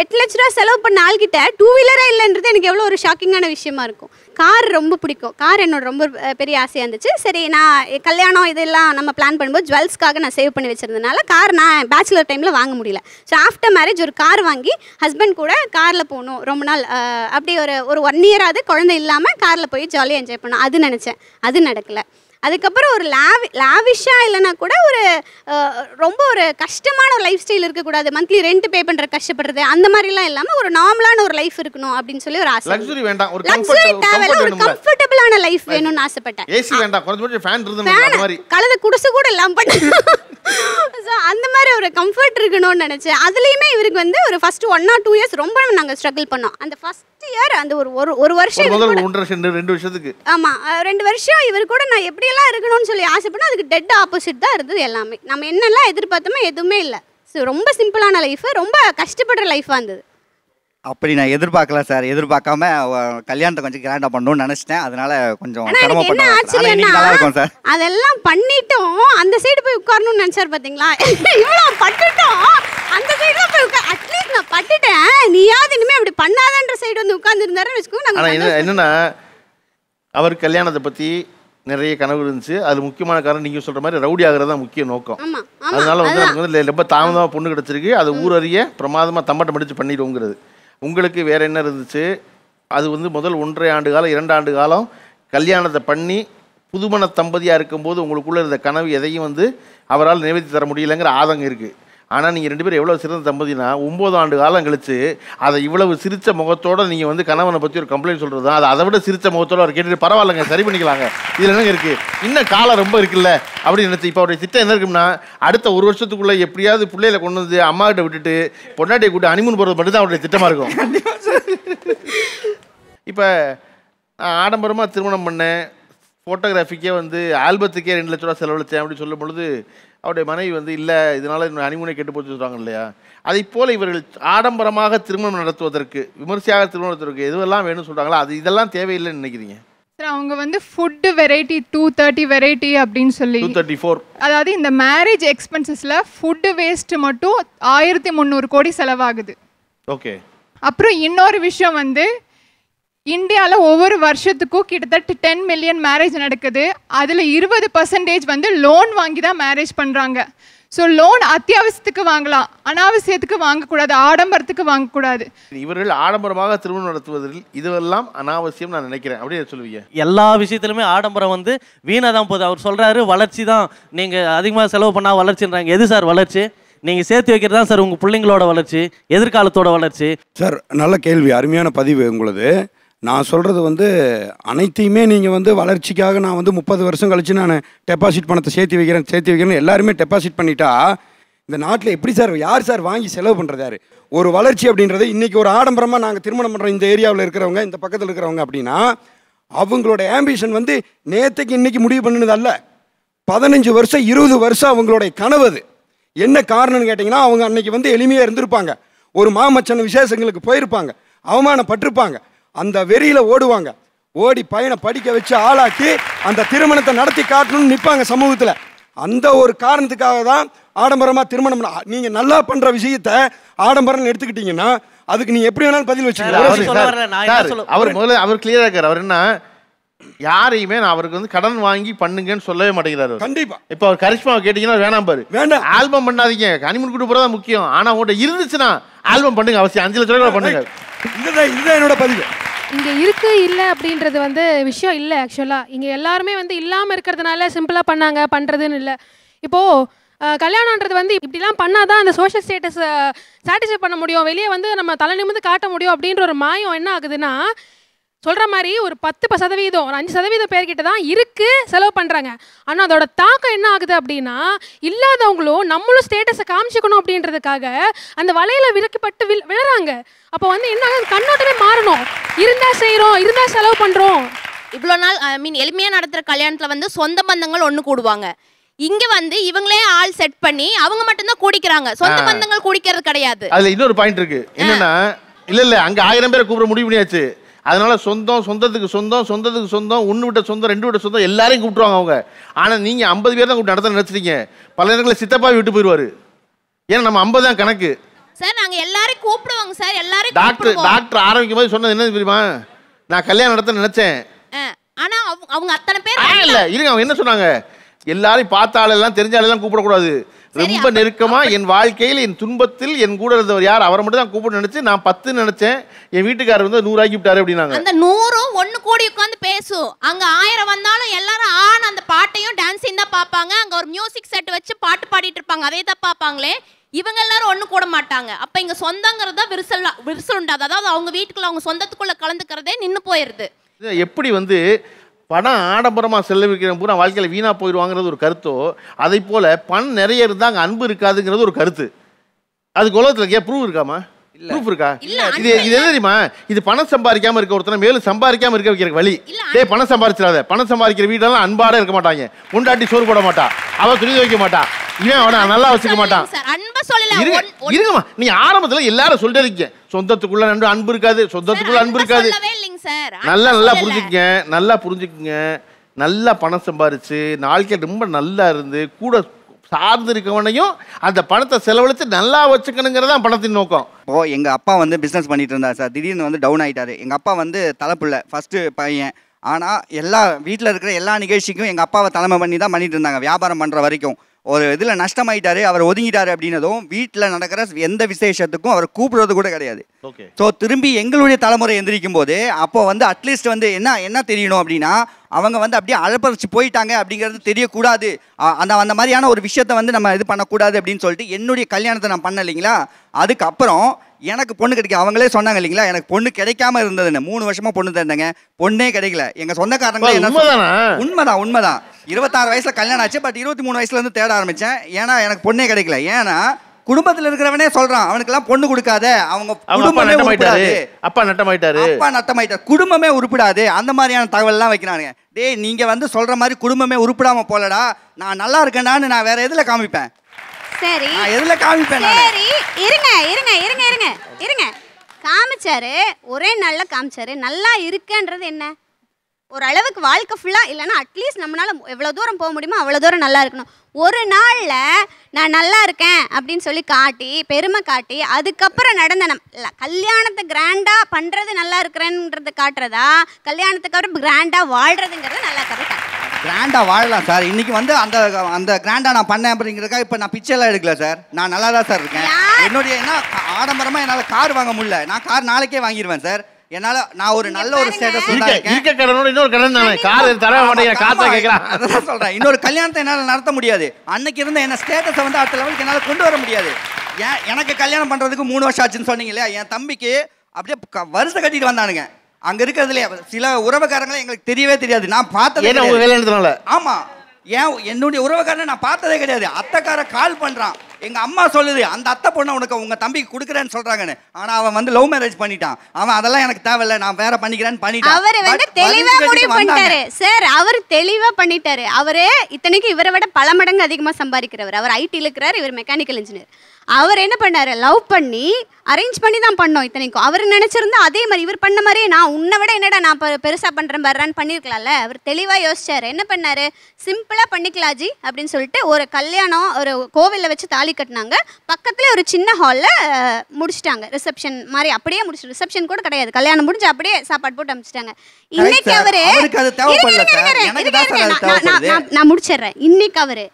எட்டு லட்ச ரூபா செலவு பண்ண ஆள்கிட்ட டூ வீலரே இல்லைன்றது எனக்கு எவ்வளோ ஒரு ஷாக்கிங்கான விஷயமா இருக்கும் கார் ரொம்ப பிடிக்கும் கார் என்னோட ரொம்ப பெரிய ஆசையாக இருந்துச்சு சரி நான் கல்யாணம் இதெல்லாம் நம்ம பிளான் பண்ணும்போது ஜுவல்ஸ்க்காக நான் சேவ் பண்ணி வச்சுருந்தனால கார் நான் பேச்சுலர் டைமில் வாங்க முடியல ஸோ ஆஃப்டர் மேரேஜ் ஒரு கார் வாங்கி ஹஸ்பண்ட் கூட காரில் போகணும் ரொம்ப நாள் அப்படி ஒரு ஒரு ஒன் இயராவது குழந்தை இல்லாமல் காரில் போய் ஜாலியாக என்ஜாய் பண்ணோம் அது நினச்சேன் அது நடக்கலை அதுக்கப்புறம் ஒரு லாவி லாவிஷாக இல்லைனா கூட ஒரு ரொம்ப ஒரு கஷ்டமான ஒரு லைஃப் ஸ்டைல் இருக்கக்கூடாது மந்த்லி ரெண்ட் பே பண்ணுற கஷ்டப்படுறது அந்த மாதிரிலாம் இல்லாமல் ஒரு நார்மலான ஒரு லைஃப் இருக்கணும் அப்படின்னு சொல்லி ஒரு ஆசை லக்ஸுரி வேண்டாம் ஒரு லக்ஸுரி தேவையில்ல ஒரு கம்ஃபர்டபுளான லைஃப் வேணும்னு ஆசைப்பட்டேன் ஏசி வேண்டாம் கொஞ்சம் ஃபேன் இருந்து மாதிரி கலந்து குடிசு கூட இல்லாம பண்ண ஸோ அந்த மாதிரி ஒரு கம்ஃபர்ட் இருக்கணும்னு நினச்சேன் அதுலேயுமே இவருக்கு வந்து ஒரு first one or two years ரொம்ப நாங்கள் ஸ்ட்ரகிள் பண்ணோம் அந்த ஃபஸ்ட் இயர் அந்த ஒரு ஒரு வருஷம் ரெண்டு வருஷத்துக்கு ஆமாம் ரெண்டு வருஷம் இவர் கூட நான் எப்படி இப்படியெல்லாம் இருக்கணும்னு சொல்லி ஆசைப்படணும் அதுக்கு டெட் ஆப்போசிட் தான் இருந்தது எல்லாமே நம்ம என்னெல்லாம் எதிர்பார்த்தோமோ எதுவுமே இல்லை ஸோ ரொம்ப சிம்பிளான லைஃபு ரொம்ப கஷ்டப்படுற லைஃபாக இருந்தது அப்படி நான் எதிர்பார்க்கல சார் எதிர்பார்க்காம கல்யாணத்தை கொஞ்சம் கிராண்டாக பண்ணணும்னு நினச்சிட்டேன் அதனால கொஞ்சம் என்ன சார் அதெல்லாம் பண்ணிட்டோம் அந்த சைடு போய் உட்காரணும்னு நினச்சார் பார்த்தீங்களா இவ்வளோ பட்டுட்டோம் அந்த சைடு தான் போய் உட்கார் அட்லீஸ்ட் நான் பட்டுட்டேன் நீயாவது இனிமேல் அப்படி பண்ணாதன்ற சைடு வந்து உட்காந்துருந்தாரு இருந்தாருன்னு வச்சுக்கோங்க என்னன்னா அவர் கல்யாணத்தை பற்றி நிறைய கனவு இருந்துச்சு அது முக்கியமான காரணம் நீங்க சொல்ற மாதிரி ரவுடி ஆகிறது தான் முக்கிய நோக்கம் அதனால வந்து அவங்க வந்து ரொம்ப தாமதமாக பொண்ணு கிடச்சிருக்கு அது ஊர் அறிய பிரமாதமாக தம்பட்டம் அடிச்சு பண்ணிடுவோங்கிறது உங்களுக்கு வேற என்ன இருந்துச்சு அது வந்து முதல் ஒன்றரை ஆண்டு காலம் இரண்டு ஆண்டு காலம் கல்யாணத்தை பண்ணி புதுமண தம்பதியாக இருக்கும்போது உங்களுக்குள்ளே இருந்த கனவு எதையும் வந்து அவரால் நிறைவேற்றி தர முடியலைங்கிற ஆதங்கம் இருக்குது ஆனால் நீங்கள் ரெண்டு பேரும் எவ்வளோ சிறந்த தம்பதினா ஒம்பது ஆண்டு காலம் கழித்து அதை இவ்வளவு சிரித்த முகத்தோடு நீங்கள் வந்து கணவனை பற்றி ஒரு கம்ப்ளைண்ட் சொல்கிறது தான் அது அதை விட சிரித்த முகத்தோடு அவர் கேட்டுட்டு பரவாயில்லங்க சரி பண்ணிக்கலாங்க இதில் என்ன இருக்குது இன்னும் காலம் ரொம்ப இருக்குல்ல அப்படின்னு நினச்சி இப்போ அவருடைய திட்டம் என்ன இருக்கும்னா அடுத்த ஒரு வருஷத்துக்குள்ளே எப்படியாவது பிள்ளையில கொண்டு வந்து அம்மா கிட்ட விட்டுட்டு பொண்டாட்டியை கூப்பிட்டு அனிமன் போகிறது மட்டும்தான் அவருடைய திட்டமாக இருக்கும் இப்போ நான் ஆடம்பரமாக திருமணம் பண்ணேன் ஃபோட்டோகிராஃபிக்கே வந்து ஆல்பத்துக்கே ரெண்டு லட்ச ரூபா செலவழித்தேன் அப்படின்னு சொல்லும் பொழுது அவருடைய மனைவி வந்து இல்லை இதனால் என்னோட அணிமுனை கெட்டு போச்சு சொல்கிறாங்க இல்லையா அதை போல் இவர்கள் ஆடம்பரமாக திருமணம் நடத்துவதற்கு விமர்சையாக திருமணத்திற்கு எதுவெல்லாம் வேணும்னு சொல்கிறாங்களோ அது இதெல்லாம் தேவையில்லைன்னு நினைக்கிறீங்க சார் அவங்க வந்து food variety two thirty variety அப்படின்னு சொல்லி தேர்ட்டி ஃபோர் அதாவது இந்த மேரேஜ் எக்ஸ்பென்சஸில் ஃபுட்டு வேஸ்ட்டு மட்டும் ஆயிரத்தி முந்நூறு கோடி செலவாகுது ஓகே அப்புறம் இன்னொரு விஷயம் வந்து இந்தியாவில் ஒவ்வொரு வருஷத்துக்கும் கிட்டத்தட்ட டென் மில்லியன் மேரேஜ் நடக்குது அதில் இருபது பர்சன்டேஜ் வந்து லோன் வாங்கி தான் மேரேஜ் பண்ணுறாங்க ஸோ லோன் அத்தியாவசியத்துக்கு வாங்கலாம் அனாவசியத்துக்கு வாங்கக்கூடாது ஆடம்பரத்துக்கு வாங்கக்கூடாது இவர்கள் ஆடம்பரமாக திருமணம் நடத்துவதில் இதுவெல்லாம் அனாவசியம் நான் நினைக்கிறேன் அப்படியே சொல்லுவீங்க எல்லா விஷயத்திலுமே ஆடம்பரம் வந்து வீணாக தான் போகுது அவர் சொல்கிறாரு வளர்ச்சி தான் நீங்கள் அதிகமாக செலவு பண்ணால் வளர்ச்சின்றாங்க எது சார் வளர்ச்சி நீங்கள் சேர்த்து வைக்கிறது தான் சார் உங்கள் பிள்ளைங்களோட வளர்ச்சி எதிர்காலத்தோட வளர்ச்சி சார் நல்ல கேள்வி அருமையான பதிவு உங்களது நான் சொல்கிறது வந்து அனைத்தையுமே நீங்கள் வந்து வளர்ச்சிக்காக நான் வந்து முப்பது வருஷம் கழித்து நான் டெபாசிட் பணத்தை சேர்த்து வைக்கிறேன் சேர்த்து வைக்கிறேன் எல்லாருமே டெபாசிட் பண்ணிட்டா இந்த நாட்டில் எப்படி சார் யார் சார் வாங்கி செலவு பண்ணுறது யார் ஒரு வளர்ச்சி அப்படின்றது இன்றைக்கி ஒரு ஆடம்பரமாக நாங்கள் திருமணம் பண்ணுறோம் இந்த ஏரியாவில் இருக்கிறவங்க இந்த பக்கத்தில் இருக்கிறவங்க அப்படின்னா அவங்களோட ஆம்பிஷன் வந்து நேற்றுக்கு இன்றைக்கி முடிவு பண்ணினது அல்ல பதினஞ்சு வருஷம் இருபது வருஷம் அவங்களுடைய கனவு அது என்ன காரணம்னு கேட்டிங்கன்னா அவங்க அன்றைக்கி வந்து எளிமையாக இருந்திருப்பாங்க ஒரு மாமச்சன விசேஷங்களுக்கு போயிருப்பாங்க அவமானப்பட்டிருப்பாங்க அந்த வெறியில் ஓடுவாங்க ஓடி பையனை படிக்க வச்சு ஆளாக்கி அந்த திருமணத்தை நடத்தி காட்டணும்னு நிற்பாங்க சமூகத்தில் அந்த ஒரு காரணத்துக்காக தான் ஆடம்பரமாக திருமணம் நீங்கள் நல்லா பண்ணுற விஷயத்த ஆடம்பரம்னு எடுத்துக்கிட்டீங்கன்னா அதுக்கு நீ எப்படி வேணாலும் பதில் வச்சுக்கலாம் அவர் முதல்ல அவர் கிளியராக இருக்கார் அவர் என்ன யாரையுமே நான் அவருக்கு வந்து கடன் வாங்கி பண்ணுங்கன்னு சொல்லவே மாட்டேங்கிறாரு கண்டிப்பா இப்போ அவர் கரிஷ்மாவை கேட்டீங்கன்னா வேணாம் பாரு வேண்டாம் ஆல்பம் பண்ணாதீங்க கனிமன் கூட்டு போகிறதா முக்கியம் ஆனா உங்கள்கிட்ட இருந்துச்சுன்னா ஆல்பம் பண்ணுங்க அவசியம் அஞ்சு லட்சம் ரூபாய் பண்ணுங்க இதுதான் இதுதான் என்னோட பதிவு இங்கே இருக்கு இல்லை அப்படின்றது வந்து விஷயம் இல்லை ஆக்சுவலாக இங்கே எல்லாருமே வந்து இல்லாமல் இருக்கிறதுனால சிம்பிளாக பண்ணாங்க பண்ணுறதுன்னு இல்லை இப்போது கல்யாணன்றது வந்து இப்படிலாம் பண்ணால் தான் அந்த சோஷியல் ஸ்டேட்டஸை சாட்டிஸ்ஃபை பண்ண முடியும் வெளியே வந்து நம்ம தலை நிமிந்து காட்ட முடியும் அப்படின்ற ஒரு மாயம் என்ன ஆகுதுன்னா சொல்கிற மாதிரி ஒரு பத்து ப சதவீதம் ஒரு அஞ்சு சதவீதம் பேர்கிட்ட தான் இருக்குது செலவு பண்ணுறாங்க ஆனால் அதோட தாக்கம் என்ன ஆகுது அப்படின்னா இல்லாதவங்களும் நம்மளும் ஸ்டேட்டஸை காமிச்சிக்கணும் அப்படின்றதுக்காக அந்த வலையில் விலக்கப்பட்டு வில் விழுறாங்க அப்போ வந்து என்ன கண்ணோட்டமே மாறணும் இருந்தா செய்கிறோம் இருந்தா செலவு பண்ணுறோம் இவ்வளோ நாள் ஐ மீன் எளிமையாக நடத்துகிற கல்யாணத்தில் வந்து சொந்த பந்தங்கள் ஒன்று கூடுவாங்க இங்க வந்து இவங்களே ஆள் செட் பண்ணி அவங்க மட்டும்தான் கூடிக்கிறாங்க சொந்த பந்தங்கள் கூடிக்கிறது கிடையாது அதுல இன்னொரு பாயிண்ட் இருக்கு என்னன்னா இல்ல இல்ல அங்க ஆயிரம் பேரை கூப்பிட முடிவு பண்ணியாச்சு அதனால சொந்தம் சொந்தத்துக்கு சொந்தம் சொந்தத்துக்கு சொந்தம் ஒன்று விட்ட சொந்தம் ரெண்டு விட்ட சொந்தம் எல்லாரையும் கூப்பிட்டுருவாங்க அவங்க ஆனால் நீங்கள் ஐம்பது பேர் தான் கூப்பிட்டு நடத்த நினச்சிட்டீங்க பல நேரங்களில் சித்தப்பா விட்டு போயிடுவார் ஏன்னா நம்ம ஐம்பது தான் கணக்கு சார் நாங்க எல்லாரும் கூப்பிடுவாங்க சார் எல்லாரும் டாக்டர் டாக்டர் ஆரம்பிக்கும் போது சொன்னது என்ன தெரியுமா நான் கல்யாணம் நடத்த நினைச்சேன் ஆனா அவங்க அத்தனை பேர் இல்ல இருங்க அவங்க என்ன சொன்னாங்க எல்லாரையும் பார்த்த ஆளெல்லாம் தெரிஞ்ச ஆளெல்லாம் கூப்பிடக்கூடாது ரொம்ப நெருக்கமா என் வாழ்க்கையில் என் துன்பத்தில் என் கூட இருந்தவர் யார் அவரை மட்டும் தான் கூப்பிட நினைச்சு நான் பத்து நினைச்சேன் என் வீட்டுக்காரர் வந்து நூறு ஆக்கி விட்டாரு அப்படின்னாங்க அந்த நூறும் ஒண்ணு கூடி உட்காந்து பேசும் அங்க ஆயிரம் வந்தாலும் எல்லாரும் ஆன் அந்த பாட்டையும் டான்ஸையும் தான் பார்ப்பாங்க அங்க ஒரு மியூசிக் செட் வச்சு பாட்டு பாடிட்டு இருப்பாங்க அதே தான் பார்ப்பாங்களே இவங்க எல்லாரும் ஒன்று கூட மாட்டாங்க அப்போ இங்கே சொந்தங்கிறது தான் விரிசல் விரிசல் உண்டாது அதாவது அவங்க வீட்டுக்குள்ள அவங்க சொந்தத்துக்குள்ளே கலந்துக்கிறதே நின்று போயிடுது எப்படி வந்து பணம் ஆடம்பரமாக செலவிக்கிற பூரா வாழ்க்கையில் வீணாக போயிடுவாங்கிறது ஒரு கருத்தோ அதை போல் பணம் நிறைய இருந்தால் அங்கே அன்பு இருக்காதுங்கிறது ஒரு கருத்து அதுக்கு உலகத்தில் ஏன் ப்ரூவ் இருக்காமா ப்ரூஃப் இருக்கா இது இது என்ன தெரியுமா இது பணம் சம்பாதிக்காம இருக்க ஒருத்தனை மேலும் சம்பாதிக்காம இருக்க வைக்கிற வழி டேய் பணம் சம்பாதிச்சிடாத பணம் சம்பாதிக்கிற வீடெல்லாம் அன்பாட இருக்க மாட்டாங்க உண்டாட்டி சோறு போட மாட்டா அவ துணி வைக்க மாட்டா இவன் அவனை நல்லா வச்சுக்க மாட்டான் இருங்கம்மா நீ ஆரம்பத்துல எல்லாரும் சொல்லிட்டு இருக்கீங்க சொந்தத்துக்குள்ள ரெண்டு அன்பு இருக்காது சொந்தத்துக்குள்ள அன்பு இருக்காது நல்லா நல்லா புரிஞ்சுக்கங்க நல்லா புரிஞ்சுக்கங்க நல்லா பணம் சம்பாரிச்சு நாளைக்கே ரொம்ப நல்லா இருந்து கூட சார்ந்து இருக்கவனையும் அந்த பணத்தை செலவழித்து நல்லா வச்சுக்கணுங்கிறது தான் பணத்தின் நோக்கம் ஓ எங்கள் அப்பா வந்து பிஸ்னஸ் பண்ணிட்டு இருந்தார் சார் திடீர்னு வந்து டவுன் ஆகிட்டார் எங்கள் அப்பா வந்து தலைப்புள்ள ஃபஸ்ட்டு பையன் ஆனால் எல்லா வீட்டில் இருக்கிற எல்லா நிகழ்ச்சிக்கும் எங்கள் அப்பாவை தலைமை பண்ணி தான் பண்ணிட்டு இருந்தாங்க வியாபாரம் பண்ணுற வரைக்கும் ஒரு இதில் நஷ்டமாயிட்டாரு அவர் ஒதுங்கிட்டாரு அப்படின்னதும் வீட்டில் நடக்கிற எந்த விசேஷத்துக்கும் அவர் கூப்பிடுறது கூட கிடையாது ஸோ திரும்பி எங்களுடைய தலைமுறை எந்திரிக்கும் போது அப்போ வந்து அட்லீஸ்ட் வந்து என்ன என்ன தெரியணும் அப்படின்னா அவங்க வந்து அப்படியே அழப்பறிச்சு போயிட்டாங்க அப்படிங்கிறது தெரியக்கூடாது அந்த அந்த மாதிரியான ஒரு விஷயத்த வந்து நம்ம இது பண்ணக்கூடாது அப்படின்னு சொல்லிட்டு என்னுடைய கல்யாணத்தை நான் பண்ண இல்லைங்களா அதுக்கப்புறம் எனக்கு பொண்ணு கிடைக்கும் அவங்களே சொன்னாங்க இல்லைங்களா எனக்கு பொண்ணு கிடைக்காம இருந்தது மூணு வருஷமா பொண்ணு தந்தாங்க பொண்ணே கிடைக்கல எங்க சொந்தக்காரங்களே என்ன உண்மைதான் உண்மைதான் இருபத்தாறு வயசுல கல்யாணம் ஆச்சு பட் இருபத்தி மூணு வயசுல இருந்து தேட ஆரம்பிச்சேன் ஏன்னா எனக்கு பொண்ணே கிடைக்கல ஏன்னா குடும்பத்துல இருக்கிறவனே சொல்றான் அவனுக்கெல்லாம் பொண்ணு கொடுக்காத அவங்க குடும்பமே உருப்பிடாது அப்பா நட்டமாயிட்டாரு அப்பா நட்டமாயிட்டாரு குடும்பமே உருப்பிடாது அந்த மாதிரியான தகவல் எல்லாம் வைக்கிறானுங்க டேய் நீங்க வந்து சொல்ற மாதிரி குடும்பமே உருப்பிடாம போலடா நான் நல்லா இருக்கேன்டான்னு நான் வேற எதுல காமிப்பேன் சரி எதுல காமிப்பேன் சரி இருங்க இருங்க இருங்க இருங்க இருங்க காமிச்சாரு ஒரே நல்லா காமிச்சாரு நல்லா இருக்கன்றது என்ன ஒரு அளவுக்கு வாழ்க்கை ஃபுல்லாக இல்லைனா அட்லீஸ்ட் நம்மளால் எவ்வளோ தூரம் போக முடியுமோ அவ்வளோ தூரம் நல்லா இருக்கணும் ஒரு நாளில் நான் நல்லா இருக்கேன் அப்படின்னு சொல்லி காட்டி பெருமை காட்டி அதுக்கப்புறம் நடந்த நம் இல்லை கல்யாணத்தை கிராண்டாக பண்ணுறது நல்லா இருக்கிறேன்றதை காட்டுறதா கல்யாணத்துக்கு அப்புறம் கிராண்டாக வாழ்கிறதுங்கிறது நல்லா கருத்து கிராண்டாக வாழலாம் சார் இன்னைக்கு வந்து அந்த அந்த கிராண்டாக நான் பண்ணேன் அப்படிங்கிறதுக்காக இப்போ நான் பிச்சர்லாம் எடுக்கல சார் நான் நல்லா தான் சார் இருக்கேன் என்னுடைய என்ன ஆடம்பரமாக என்னால் கார் வாங்க முடியல நான் கார் நாளைக்கே வாங்கிடுவேன் சார் என்னால நான் ஒரு நல்ல ஒரு ஸ்டேட்டஸ் இருக்க கடனோட இன்னொரு கார் தர மாட்டேங்க காசா கேக்குறான் இன்னொரு கல்யாணத்தை என்னால நடத்த முடியாது அன்னைக்கு இருந்த என்ன ஸ்டேட்டஸை வந்து அடுத்த லெவலுக்கு என்னால கொண்டு வர முடியாது எனக்கு கல்யாணம் பண்றதுக்கு மூணு வருஷம் ஆச்சுன்னு சொன்னீங்க என் தம்பிக்கு அப்படியே வருஷம் கட்டிட்டு வந்தானுங்க அங்க இருக்கிறதுல சில உறவுக்காரங்களும் எங்களுக்கு தெரியவே தெரியாது நான் பார்த்ததே ஆமா ஏன் என்னுடைய உறவுக்காரனை நான் பார்த்ததே கிடையாது அத்தக்கார கால் பண்றான் எங்கள் அம்மா சொல்லுது அந்த அத்தை பொண்ணை உனக்கு உங்கள் தம்பிக்கு கொடுக்குறேன்னு சொல்கிறாங்கன்னு ஆனால் அவன் வந்து லவ் மேரேஜ் பண்ணிட்டான் அவன் அதெல்லாம் எனக்கு தேவையில்லை நான் வேற பண்ணிக்கிறேன்னு பண்ணிட்டான் அவர் வந்து தெளிவாக முடிவு பண்ணிட்டாரு சார் அவர் தெளிவாக பண்ணிட்டாரு அவர் இத்தனைக்கு இவரை விட பல மடங்கு அதிகமாக சம்பாதிக்கிறவர் அவர் ஐடியில் இருக்கிறார் இவர் மெக்கானிக்கல் இன்ஜினியர் அவர் என்ன பண்ணாரு லவ் பண்ணி அரேஞ்ச் பண்ணி தான் பண்ணோம் இத்தனைக்கும் அவர் நினச்சிருந்தா அதே மாதிரி இவர் பண்ண மாதிரியே நான் உன்னை விட என்னடா நான் இப்போ பெருசாக பண்ணுறேன் பர்றான்னு பண்ணியிருக்கலாம்ல அவர் தெளிவாக யோசிச்சார் என்ன பண்ணார் சிம்பிளாக பண்ணிக்கலாஜி அப்படின்னு சொல்லிட்டு ஒரு கல்யாணம் ஒரு கோவிலில் வச்சு தாலி மாதிரி கட்டினாங்க பக்கத்தில் ஒரு சின்ன ஹாலில் முடிச்சிட்டாங்க ரிசப்ஷன் மாதிரி அப்படியே முடிச்சு ரிசப்ஷன் கூட கிடையாது கல்யாணம் முடிஞ்சு அப்படியே சாப்பாடு போட்டு அமிச்சிட்டாங்க இன்னைக்கு அவரு நான் முடிச்சிடுறேன் இன்னைக்கு அவரு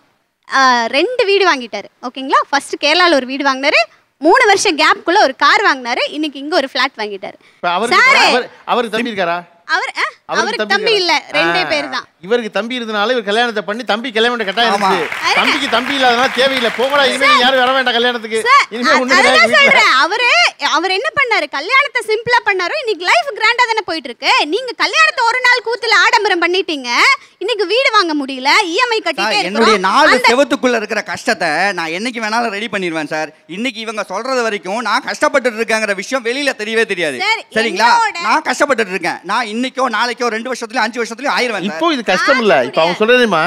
ரெண்டு வீடு வாங்கிட்டாரு ஓகேங்களா ஃபர்ஸ்ட் கேரளாவில் ஒரு வீடு வாங்கினாரு மூணு வருஷம் குள்ள ஒரு கார் வாங்கினாரு இன்னைக்கு இங்க ஒரு ஃபிளாட் வாங்கிட்டாரு அவர் அவர் அவர் அவருக்கு தம்பி இல்ல ரெண்டே பேர் தான் இவருக்கு தம்பி இருந்தனால இவர் கல்யாணத்தை பண்ணி தம்பி கல்யாணம் கட்டாயம் தம்பிக்கு தம்பி இல்லாதனால தேவையில்லை போகடா இனிமே யாரும் வர வேண்டாம் கல்யாணத்துக்கு அவரு அவர் என்ன பண்ணாரு கல்யாணத்தை சிம்பிளா பண்ணாரு இன்னைக்கு லைஃப் கிராண்டா தானே போயிட்டு இருக்கு நீங்க கல்யாணத்தை ஒரு நாள் கூத்துல ஆடம்பரம் பண்ணிட்டீங்க இன்னைக்கு வீடு வாங்க முடியல இஎம்ஐ e கட்டிட்டே என்னுடைய நாலு செவத்துக்குள்ள இருக்கிற கஷ்டத்தை நான் என்னைக்கு வேணாலும் ரெடி பண்ணிடுவேன் சார் இன்னைக்கு இவங்க சொல்றது வரைக்கும் நான் கஷ்டப்பட்டு இருக்கேங்கிற விஷயம் வெளியில தெரியவே தெரியாது சரிங்களா நான் கஷ்டப்பட்டு இருக்கேன் நான் இன்னைக்கோ நாளைக்கு வாழ்க்கை ஒரு ரெண்டு வருஷத்துலயும் அஞ்சு வருஷத்துலயும் ஆயிரம் இப்போ இது கஷ்டம் இல்ல இப்போ அவங்க சொல்றதுமா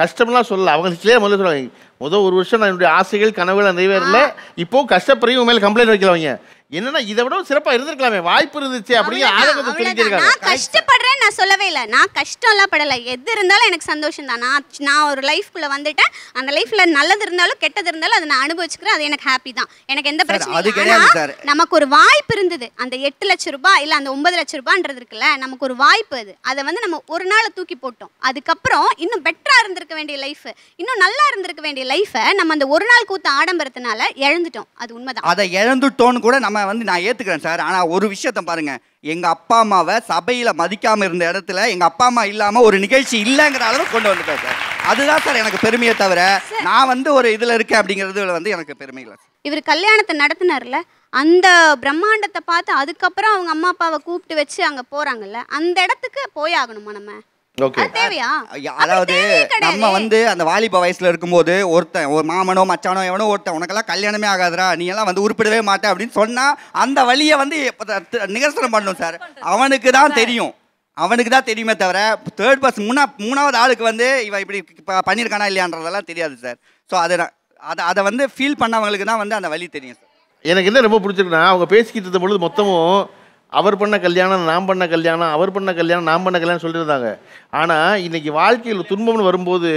கஷ்டம்லாம் சொல்லல அவங்க கிளியர் முதல்ல சொல்லுவாங்க முதல் ஒரு வருஷம் நான் என்னுடைய ஆசைகள் கனவுகள் நிறைவேறல இப்போ கஷ்டப்படுறீங்க உண்மையில கம்ப்ளைண்ட் வைக்கிறவங்க என்னன்னா இதை விட சிறப்பா இருந்திருக்கலாமே வாய்ப்பு இருந்துச்சு அப்படிங்கிற ஆதங்கத்தை தெரிஞ்சிருக்காங்க நான் கஷ்டப்படுறேன் நான் சொல்லவே இல்லை நான் கஷ்டம்லாம் படலை எது இருந்தாலும் எனக்கு சந்தோஷம் தான் நான் நான் ஒரு லைஃப்குள்ள வந்துட்டேன் அந்த லைஃப்ல நல்லது இருந்தாலும் கெட்டது இருந்தாலும் அதை நான் அனுபவிச்சுக்கிறேன் அது எனக்கு ஹாப்பி தான் எனக்கு எந்த பிரச்சனையும் நமக்கு ஒரு வாய்ப்பு இருந்தது அந்த எட்டு லட்சம் ரூபாய் இல்லை அந்த ஒன்பது லட்சம் ரூபான்றது இருக்குல்ல நமக்கு ஒரு வாய்ப்பு அது அதை வந்து நம்ம ஒரு நாள் தூக்கி போட்டோம் அதுக்கப்புறம் இன்னும் பெட்டரா இருந்திருக்க வேண்டிய லைஃப் இன்னும் நல்லா இருந்திருக்க வேண்டிய லைஃபை நம்ம அந்த ஒரு நாள் கூத்த ஆடம்பரத்தினால இழந்துட்டோம் அது உண்மைதான் அதை இழந்துட்டோம்னு கூட நம்ம நம்ம வந்து நான் ஏற்றுக்கிறேன் சார் ஆனால் ஒரு விஷயத்த பாருங்கள் எங்கள் அப்பா அம்மாவை சபையில் மதிக்காமல் இருந்த இடத்துல எங்கள் அப்பா அம்மா இல்லாமல் ஒரு நிகழ்ச்சி இல்லைங்கிற அளவு கொண்டு வந்துட்டேன் சார் அதுதான் சார் எனக்கு பெருமையை தவிர நான் வந்து ஒரு இதில் இருக்கேன் அப்படிங்கிறது வந்து எனக்கு பெருமை இல்லை இவர் கல்யாணத்தை நடத்தினார்ல அந்த பிரம்மாண்டத்தை பார்த்து அதுக்கப்புறம் அவங்க அம்மா அப்பாவை கூப்பிட்டு வச்சு அங்கே போகிறாங்கல்ல அந்த இடத்துக்கு போயாகணுமா நம்ம ஓகே அதாவது நம்ம வந்து அந்த வாலிப வயசுல இருக்கும்போது ஒருத்தன் ஒரு மாமனோ மச்சானோ எவனோ ஒருத்தன் உனக்கெல்லாம் கல்யாணமே ஆகாதுரா நீ எல்லாம் வந்து உருப்பிடவே மாட்டேன் அப்படின்னு சொன்னா அந்த வழியை வந்து நிகர்சனம் பண்ணணும் சார் அவனுக்கு தான் தெரியும் அவனுக்கு தான் தெரியுமே தவிர தேர்ட் பர்சன் மூணா மூணாவது ஆளுக்கு வந்து இவன் இப்படி பண்ணியிருக்கானா இல்லையான்றதெல்லாம் தெரியாது சார் ஸோ அதை அதை அதை வந்து ஃபீல் பண்ணவங்களுக்கு தான் வந்து அந்த வழி தெரியும் சார் எனக்கு என்ன ரொம்ப பிடிச்சிருக்குன்னா அவங்க பேசிக்கிட்டு இருந்த பொழுது மொத்தமும் அவர் பண்ண கல்யாணம் நாம் பண்ண கல்யாணம் அவர் பண்ண கல்யாணம் நாம் பண்ண கல்யாணம் சொல்லியிருந்தாங்க ஆனால் இன்றைக்கி வாழ்க்கையில் துன்பம்னு வரும்போது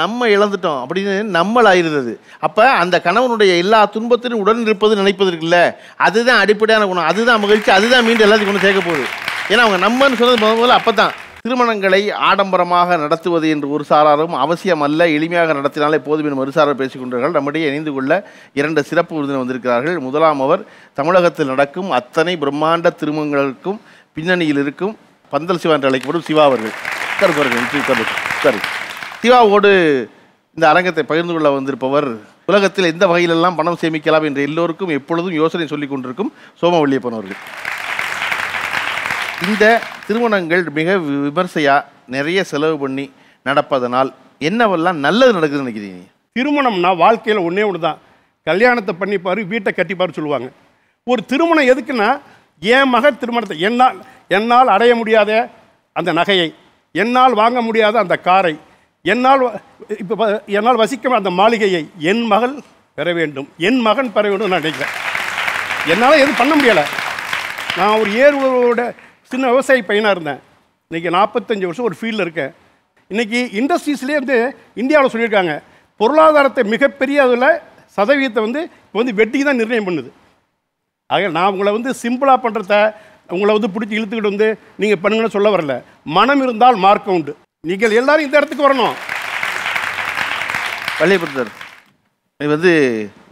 நம்ம இழந்துட்டோம் அப்படின்னு நம்மளாயிருந்தது அப்போ அந்த கணவனுடைய எல்லா துன்பத்திலும் உடன் இருப்பது நினைப்பதற்கு இல்லை அதுதான் அடிப்படையான குணம் அதுதான் மகிழ்ச்சி அதுதான் மீண்டும் எல்லாத்துக்கும் கொண்டு சேர்க்க போகுது ஏன்னா அவங்க நம்மன்னு சொன்னது முதல்ல அப்போ தான் திருமணங்களை ஆடம்பரமாக நடத்துவது என்று ஒரு சாராரும் அவசியம் அல்ல எளிமையாக நடத்தினாலே போதும் என்று மறுசாரார் பேசிக்கொண்டார்கள் நம்முடைய இணைந்து கொள்ள இரண்டு சிறப்பு விருதினர் வந்திருக்கிறார்கள் முதலாம் அவர் தமிழகத்தில் நடக்கும் அத்தனை பிரம்மாண்ட திருமணங்களுக்கும் பின்னணியில் இருக்கும் பந்தல் சிவா என்று அழைக்கப்படும் சிவா அவர்கள் உட்கார்ந்து சரி சிவாவோடு இந்த அரங்கத்தை பகிர்ந்து கொள்ள வந்திருப்பவர் உலகத்தில் எந்த வகையிலெல்லாம் பணம் சேமிக்கலாம் என்று எல்லோருக்கும் எப்பொழுதும் யோசனை சொல்லிக் கொண்டிருக்கும் சோமவல்லியப்பன் அவர்கள் இந்த திருமணங்கள் மிக விமர்சையாக நிறைய செலவு பண்ணி நடப்பதனால் என்னவெல்லாம் நல்லது நடக்குதுன்னு நினைக்கிறீங்க திருமணம்னா வாழ்க்கையில் ஒன்றே ஒன்று தான் கல்யாணத்தை பண்ணிப்பார் வீட்டை கட்டிப்பார் சொல்லுவாங்க ஒரு திருமணம் எதுக்குன்னா என் மகள் திருமணத்தை என்னால் என்னால் அடைய முடியாத அந்த நகையை என்னால் வாங்க முடியாத அந்த காரை என்னால் இப்போ என்னால் வசிக்க அந்த மாளிகையை என் மகள் பெற வேண்டும் என் மகன் பெற வேண்டும் நான் நினைக்கிறேன் என்னால் எதுவும் பண்ண முடியலை நான் ஒரு ஏறுவோட சின்ன விவசாயி பையனாக இருந்தேன் இன்றைக்கி நாற்பத்தஞ்சு வருஷம் ஒரு ஃபீல்டில் இருக்கேன் இன்றைக்கி இண்டஸ்ட்ரீஸ்லேயே வந்து இந்தியாவில் சொல்லியிருக்காங்க பொருளாதாரத்தை மிகப்பெரிய அதில் சதவீதத்தை வந்து இப்போ வந்து வெட்டிக்கு தான் நிர்ணயம் பண்ணுது ஆக நான் உங்களை வந்து சிம்பிளாக பண்ணுறத உங்களை வந்து பிடிச்சி இழுத்துக்கிட்டு வந்து நீங்கள் பண்ணுங்கன்னு சொல்ல வரல மனம் இருந்தால் மார்க்கம் உண்டு நீங்கள் எல்லாரும் இந்த இடத்துக்கு வரணும் இது வந்து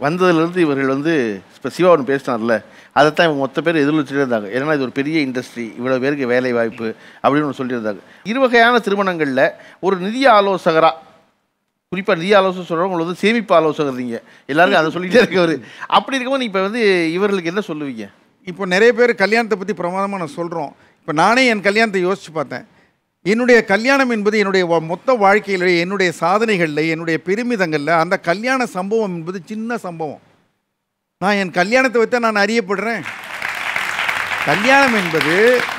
வந்ததுலேருந்து இவர்கள் வந்து இப்போ சிவா ஒன்று பேசினார்ல அதைத்தான் இவங்க மொத்த பேர் எதிர்த்து இருந்தாங்க ஏன்னா இது ஒரு பெரிய இண்டஸ்ட்ரி இவ்வளோ பேருக்கு வேலை வாய்ப்பு அப்படின்னு ஒன்று சொல்லியிருந்தாங்க இருவகையான திருமணங்களில் ஒரு நிதி ஆலோசகராக குறிப்பாக நிதி ஆலோசனை சொல்கிறவங்க வந்து சேமிப்பு ஆலோசகர் நீங்கள் எல்லாருக்கும் அதை சொல்லிகிட்டே இருக்கவர் அப்படி இருக்கும்போது இப்போ வந்து இவர்களுக்கு என்ன சொல்லுவீங்க இப்போ நிறைய பேர் கல்யாணத்தை பற்றி பிரமாதமாக நான் சொல்கிறோம் இப்போ நானே என் கல்யாணத்தை யோசித்து பார்த்தேன் என்னுடைய கல்யாணம் என்பது என்னுடைய மொத்த வாழ்க்கையிலேயே என்னுடைய சாதனைகளில் என்னுடைய பெருமிதங்களில் அந்த கல்யாண சம்பவம் என்பது சின்ன சம்பவம் நான் என் கல்யாணத்தை வைத்தா நான் அறியப்படுறேன் கல்யாணம் என்பது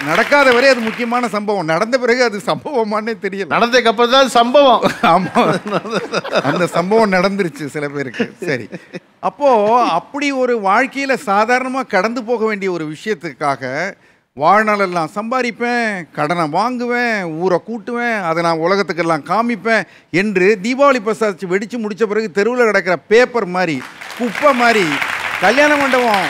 நடக்காத வரை அது முக்கியமான சம்பவம் நடந்த பிறகு அது சம்பவமானே தெரியல நடந்ததுக்கு அப்புறம் தான் சம்பவம் ஆமாம் அந்த சம்பவம் நடந்துருச்சு சில பேருக்கு சரி அப்போ அப்படி ஒரு வாழ்க்கையில் சாதாரணமாக கடந்து போக வேண்டிய ஒரு விஷயத்துக்காக வாழ்நாளெல்லாம் சம்பாதிப்பேன் கடனை வாங்குவேன் ஊரை கூட்டுவேன் அதை நான் உலகத்துக்கெல்லாம் காமிப்பேன் என்று தீபாவளி பிரசாதிச்சு வெடித்து முடித்த பிறகு தெருவில் கிடக்கிற பேப்பர் மாதிரி குப்பை மாதிரி கல்யாண மண்டபம்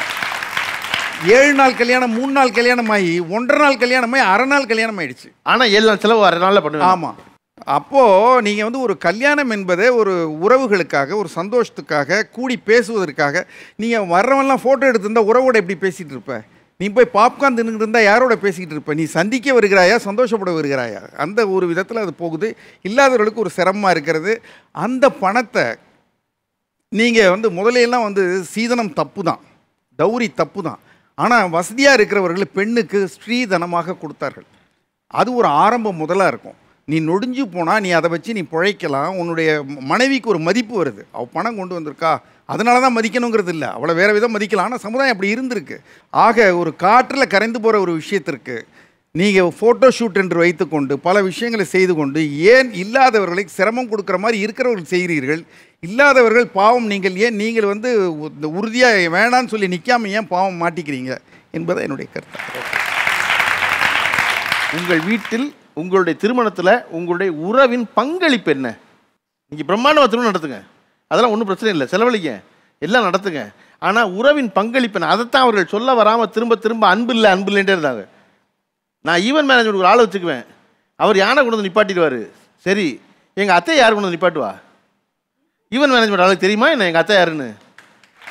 ஏழு நாள் கல்யாணம் மூணு நாள் கல்யாணம் ஆகி ஒன்றரை நாள் கல்யாணம் ஆகி அரை நாள் கல்யாணம் ஆயிடுச்சு ஆனால் ஏழு நாள் செலவு அரை நாளில் பண்ணுவோம் ஆமாம் அப்போது நீங்கள் வந்து ஒரு கல்யாணம் என்பதே ஒரு உறவுகளுக்காக ஒரு சந்தோஷத்துக்காக கூடி பேசுவதற்காக நீங்கள் வர்றவன்லாம் ஃபோட்டோ எடுத்திருந்தா உறவோட எப்படி பேசிகிட்டு இருப்ப நீ போய் பாப்கார்ன் தின்னு இருந்தால் யாரோட பேசிக்கிட்டு இருப்ப நீ சந்திக்க வருகிறாயா சந்தோஷப்பட வருகிறாயா அந்த ஒரு விதத்தில் அது போகுது இல்லாதவர்களுக்கு ஒரு சிரமமாக இருக்கிறது அந்த பணத்தை நீங்கள் வந்து முதலையெல்லாம் வந்து சீதனம் தப்பு தான் டௌரி தப்பு தான் ஆனால் வசதியாக இருக்கிறவர்கள் பெண்ணுக்கு ஸ்ரீதனமாக கொடுத்தார்கள் அது ஒரு ஆரம்பம் முதலாக இருக்கும் நீ நொடிஞ்சு போனால் நீ அதை வச்சு நீ பிழைக்கலாம் உன்னுடைய மனைவிக்கு ஒரு மதிப்பு வருது அவள் பணம் கொண்டு வந்திருக்கா அதனால தான் மதிக்கணுங்கிறது இல்லை அவளை வேறு விதம் மதிக்கலாம் ஆனால் சமுதாயம் அப்படி இருந்திருக்கு ஆக ஒரு காற்றில் கரைந்து போகிற ஒரு விஷயத்திற்கு நீங்கள் ஃபோட்டோ ஷூட் என்று வைத்துக்கொண்டு பல விஷயங்களை செய்து கொண்டு ஏன் இல்லாதவர்களை சிரமம் கொடுக்குற மாதிரி இருக்கிறவர்கள் செய்கிறீர்கள் இல்லாதவர்கள் பாவம் நீங்கள் ஏன் நீங்கள் வந்து இந்த உறுதியாக வேணான்னு சொல்லி நிற்காம ஏன் பாவம் மாட்டிக்கிறீங்க என்பதை என்னுடைய கருத்து உங்கள் வீட்டில் உங்களுடைய திருமணத்தில் உங்களுடைய உறவின் பங்களிப்பு என்ன நீங்கள் பிரம்மாண்டமாக திருமணம் நடத்துங்க அதெல்லாம் ஒன்றும் பிரச்சனை இல்லை செலவழிங்க எல்லாம் நடத்துங்க ஆனால் உறவின் பங்களிப்பு என்ன அதைத்தான் அவர்கள் சொல்ல வராமல் திரும்ப திரும்ப அன்பு இல்லை அன்பு இல்லைன்ட்டே இருந்தாங்க நான் ஈவன் மேனேஜ்மெண்ட் ஒரு ஆளை வச்சுக்குவேன் அவர் யானை கொண்டு வந்து நிப்பாட்டிடுவார் சரி எங்கள் அத்தை யார் கொண்டு வந்து நிப்பாட்டுவா ஈவென்ட் மேனேஜ்மெண்ட் அவளுக்கு தெரியுமா என்ன எங்கள் அத்தை யாருன்னு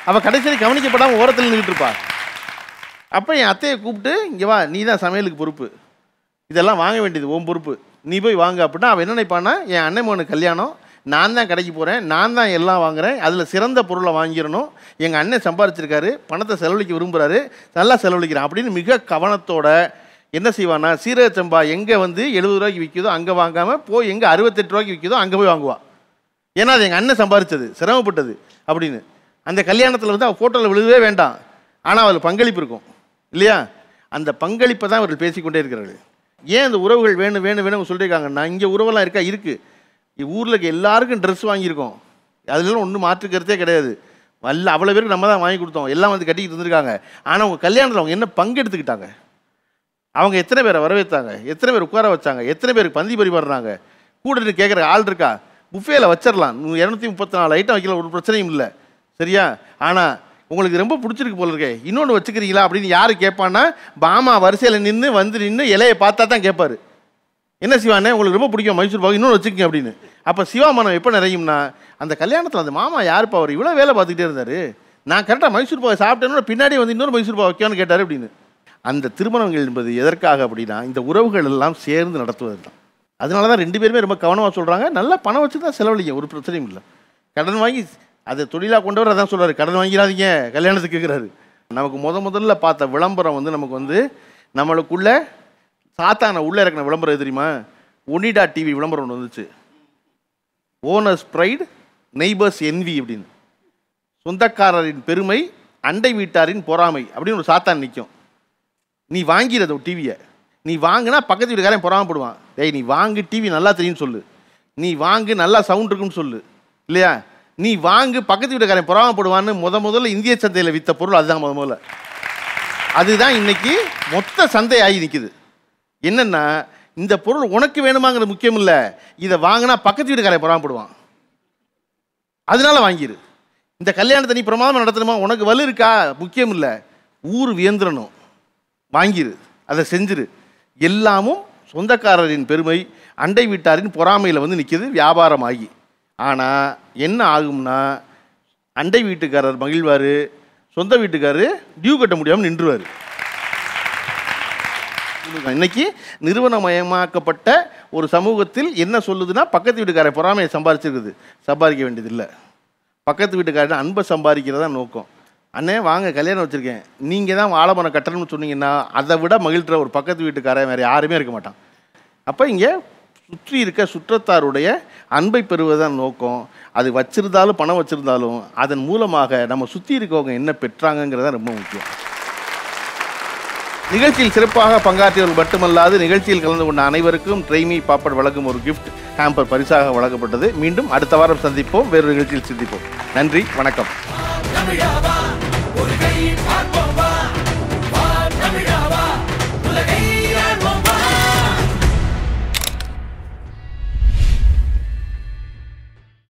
அவள் கடைசியில் கவனிக்கப்படாமல் ஓரத்தில் நின்றுட்டு இருப்பா அப்போ என் அத்தையை கூப்பிட்டு இங்கே வா நீ தான் சமையலுக்கு பொறுப்பு இதெல்லாம் வாங்க வேண்டியது உன் பொறுப்பு நீ போய் வாங்க அப்படின்னா அவள் என்ன நினைப்பானா என் அண்ணன் மகனு கல்யாணம் நான் தான் கடைக்கு போகிறேன் நான் தான் எல்லாம் வாங்குகிறேன் அதில் சிறந்த பொருளை வாங்கிடணும் எங்கள் அண்ணன் சம்பாரிச்சிருக்காரு பணத்தை செலவழிக்க விரும்புகிறாரு நல்லா செலவழிக்கிறான் அப்படின்னு மிக கவனத்தோட என்ன செய்வானா சீரக சம்பா எங்கே வந்து எழுபது ரூபாய்க்கு விற்கிதோ அங்கே வாங்காமல் போய் எங்கே அறுபத்தெட்டு ரூபாய்க்கு விற்கிதோ அங்கே போய் வாங்குவாள் ஏன்னா அது எங்கள் அண்ணன் சம்பாதிச்சது சிரமப்பட்டது அப்படின்னு அந்த கல்யாணத்தில் வந்து அவள் ஃபோட்டோவில் விழுவே வேண்டாம் ஆனால் அவள் பங்களிப்பு இருக்கும் இல்லையா அந்த பங்களிப்பை தான் அவர்கள் பேசிக்கொண்டே இருக்கிறார்கள் ஏன் அந்த உறவுகள் வேணும் வேணும் வேணும் சொல்லியிருக்காங்கன்னா இங்கே உறவெல்லாம் இருக்கா இருக்குது ஊரில் எல்லாருக்கும் ட்ரெஸ் வாங்கியிருக்கோம் அதுலலாம் ஒன்றும் மாற்றுக்கிறதே கிடையாது வல்ல அவ்வளோ பேருக்கு நம்ம தான் வாங்கி கொடுத்தோம் எல்லாம் வந்து கட்டிக்கிட்டு இருந்திருக்காங்க ஆனால் அவங்க கல்யாணத்தில் அவங்க என்ன பங்கு எடுத்துக்கிட்டாங்க அவங்க எத்தனை பேரை வரவேற்றாங்க எத்தனை பேர் உட்கார வச்சாங்க எத்தனை பேருக்கு பந்தி பரிமாறுறாங்க கூட கேட்குற ஆள் இருக்கா புஃபேல வச்சிடலாம் இரநூத்தி முப்பத்தி நாலு ஐட்டம் வைக்கல ஒரு பிரச்சனையும் இல்லை சரியா ஆனால் உங்களுக்கு ரொம்ப பிடிச்சிருக்கு போல இருக்கே இன்னொன்று வச்சுக்கிறீங்களா அப்படின்னு யார் கேட்பான்னா பாமா வரிசையில் நின்று வந்து நின்று இலையை பார்த்தா தான் கேட்பாரு என்ன சிவானே உங்களுக்கு ரொம்ப பிடிக்கும் மைசூர் பாக்கு இன்னொன்று வச்சுக்கோங்க அப்படின்னு அப்போ சிவா மனம் எப்போ நிறையும்னா அந்த கல்யாணத்தில் அந்த மாமா யாருப்பா அவர் இவ்வளோ வேலை பார்த்துக்கிட்டே இருந்தார் நான் கரெக்டாக மைசூர் பாக்கை சாப்பிட்டேன்னு பின்னாடி வந்து இன்னொரு மைசூர் பாவை கேட்டார் அப்படின்னு அந்த திருமணங்கள் என்பது எதற்காக அப்படின்னா இந்த உறவுகள் எல்லாம் சேர்ந்து நடத்துவது தான் அதனால தான் ரெண்டு பேருமே ரொம்ப கவனமாக சொல்கிறாங்க நல்லா பணம் வச்சு தான் செலவழிங்க ஒரு பிரச்சனையும் இல்லை கடன் வாங்கி அதை தொழிலாக கொண்டவர் அதான் சொல்கிறாரு கடன் வாங்கிடாதீங்க கல்யாணத்துக்கு இருக்கிறாரு நமக்கு முத முதல்ல பார்த்த விளம்பரம் வந்து நமக்கு வந்து நம்மளுக்குள்ள சாத்தான உள்ளே இறக்கின விளம்பரம் தெரியுமா ஒனிடா டிவி விளம்பரம் ஒன்று வந்துச்சு ஓனர்ஸ் ப்ரைடு நெய்பர்ஸ் என்வி அப்படின்னு சொந்தக்காரரின் பெருமை அண்டை வீட்டாரின் பொறாமை அப்படின்னு ஒரு சாத்தான் நிற்கும் நீ வாங்கிறத டிவியை நீ வாங்கினா பக்கத்து வீட்டுக்காரன் பொறாமப்படுவான் டேய் நீ வாங்கு டிவி நல்லா தெரியும்னு சொல்லு நீ வாங்கு நல்லா சவுண்ட் இருக்குன்னு சொல்லு இல்லையா நீ வாங்கு பக்கத்து வீட்டுக்காரன் பொறாமப்படுவான்னு முத முதல்ல இந்திய சந்தையில் விற்ற பொருள் அதுதான் முத முதல்ல அதுதான் இன்னைக்கு மொத்த சந்தை ஆகி என்னென்னா இந்த பொருள் உனக்கு வேணுமாங்கிறது முக்கியம் இல்லை இதை வாங்கினா பக்கத்து வீட்டுக்காரன் பொறாமப்படுவான் அதனால வாங்கிடு இந்த கல்யாணத்தை நீ பிரமாதம் நடத்தணுமா உனக்கு வலு இருக்கா முக்கியம் இல்லை ஊர் வியந்திரணும் வாங்கிடு அதை செஞ்சிரு எல்லாமும் சொந்தக்காரரின் பெருமை அண்டை வீட்டாரின் பொறாமையில் வந்து நிற்கிது வியாபாரம் ஆகி ஆனால் என்ன ஆகும்னா அண்டை வீட்டுக்காரர் மகிழ்வார் சொந்த வீட்டுக்காரர் டியூ கட்ட முடியாமல் நின்றுவார் இன்னைக்கு நிறுவனமயமாக்கப்பட்ட ஒரு சமூகத்தில் என்ன சொல்லுதுன்னா பக்கத்து வீட்டுக்காரர் பொறாமையை சம்பாதிச்சிருக்குது சம்பாதிக்க வேண்டியதில்லை பக்கத்து வீட்டுக்காரன் அன்பை சம்பாதிக்கிறதா நோக்கம் அண்ணே வாங்க கல்யாணம் வச்சுருக்கேன் நீங்கள் தான் வாழைப்பணம் கட்டணும்னு சொன்னீங்கன்னா அதை விட மகிழ்கிற ஒரு பக்கத்து வீட்டுக்காரன் வேறு யாருமே இருக்க மாட்டான் அப்போ இங்கே சுற்றி இருக்க சுற்றத்தாருடைய அன்பை பெறுவதுதான் நோக்கம் அது வச்சுருந்தாலும் பணம் வச்சுருந்தாலும் அதன் மூலமாக நம்ம சுற்றி இருக்கவங்க என்ன பெற்றாங்கிறது தான் ரொம்ப முக்கியம் நிகழ்ச்சியில் சிறப்பாக பங்காற்றியவர்கள் மட்டுமல்லாது நிகழ்ச்சியில் கலந்து கொண்ட அனைவருக்கும் ட்ரெய்மி பாப்பட் வழங்கும் ஒரு கிஃப்ட் ஹேம்பர் பரிசாக வழங்கப்பட்டது மீண்டும் அடுத்த வாரம் சந்திப்போம் வேறு நிகழ்ச்சியில் சந்திப்போம் நன்றி வணக்கம் தமிழாவா ஒரு கையின்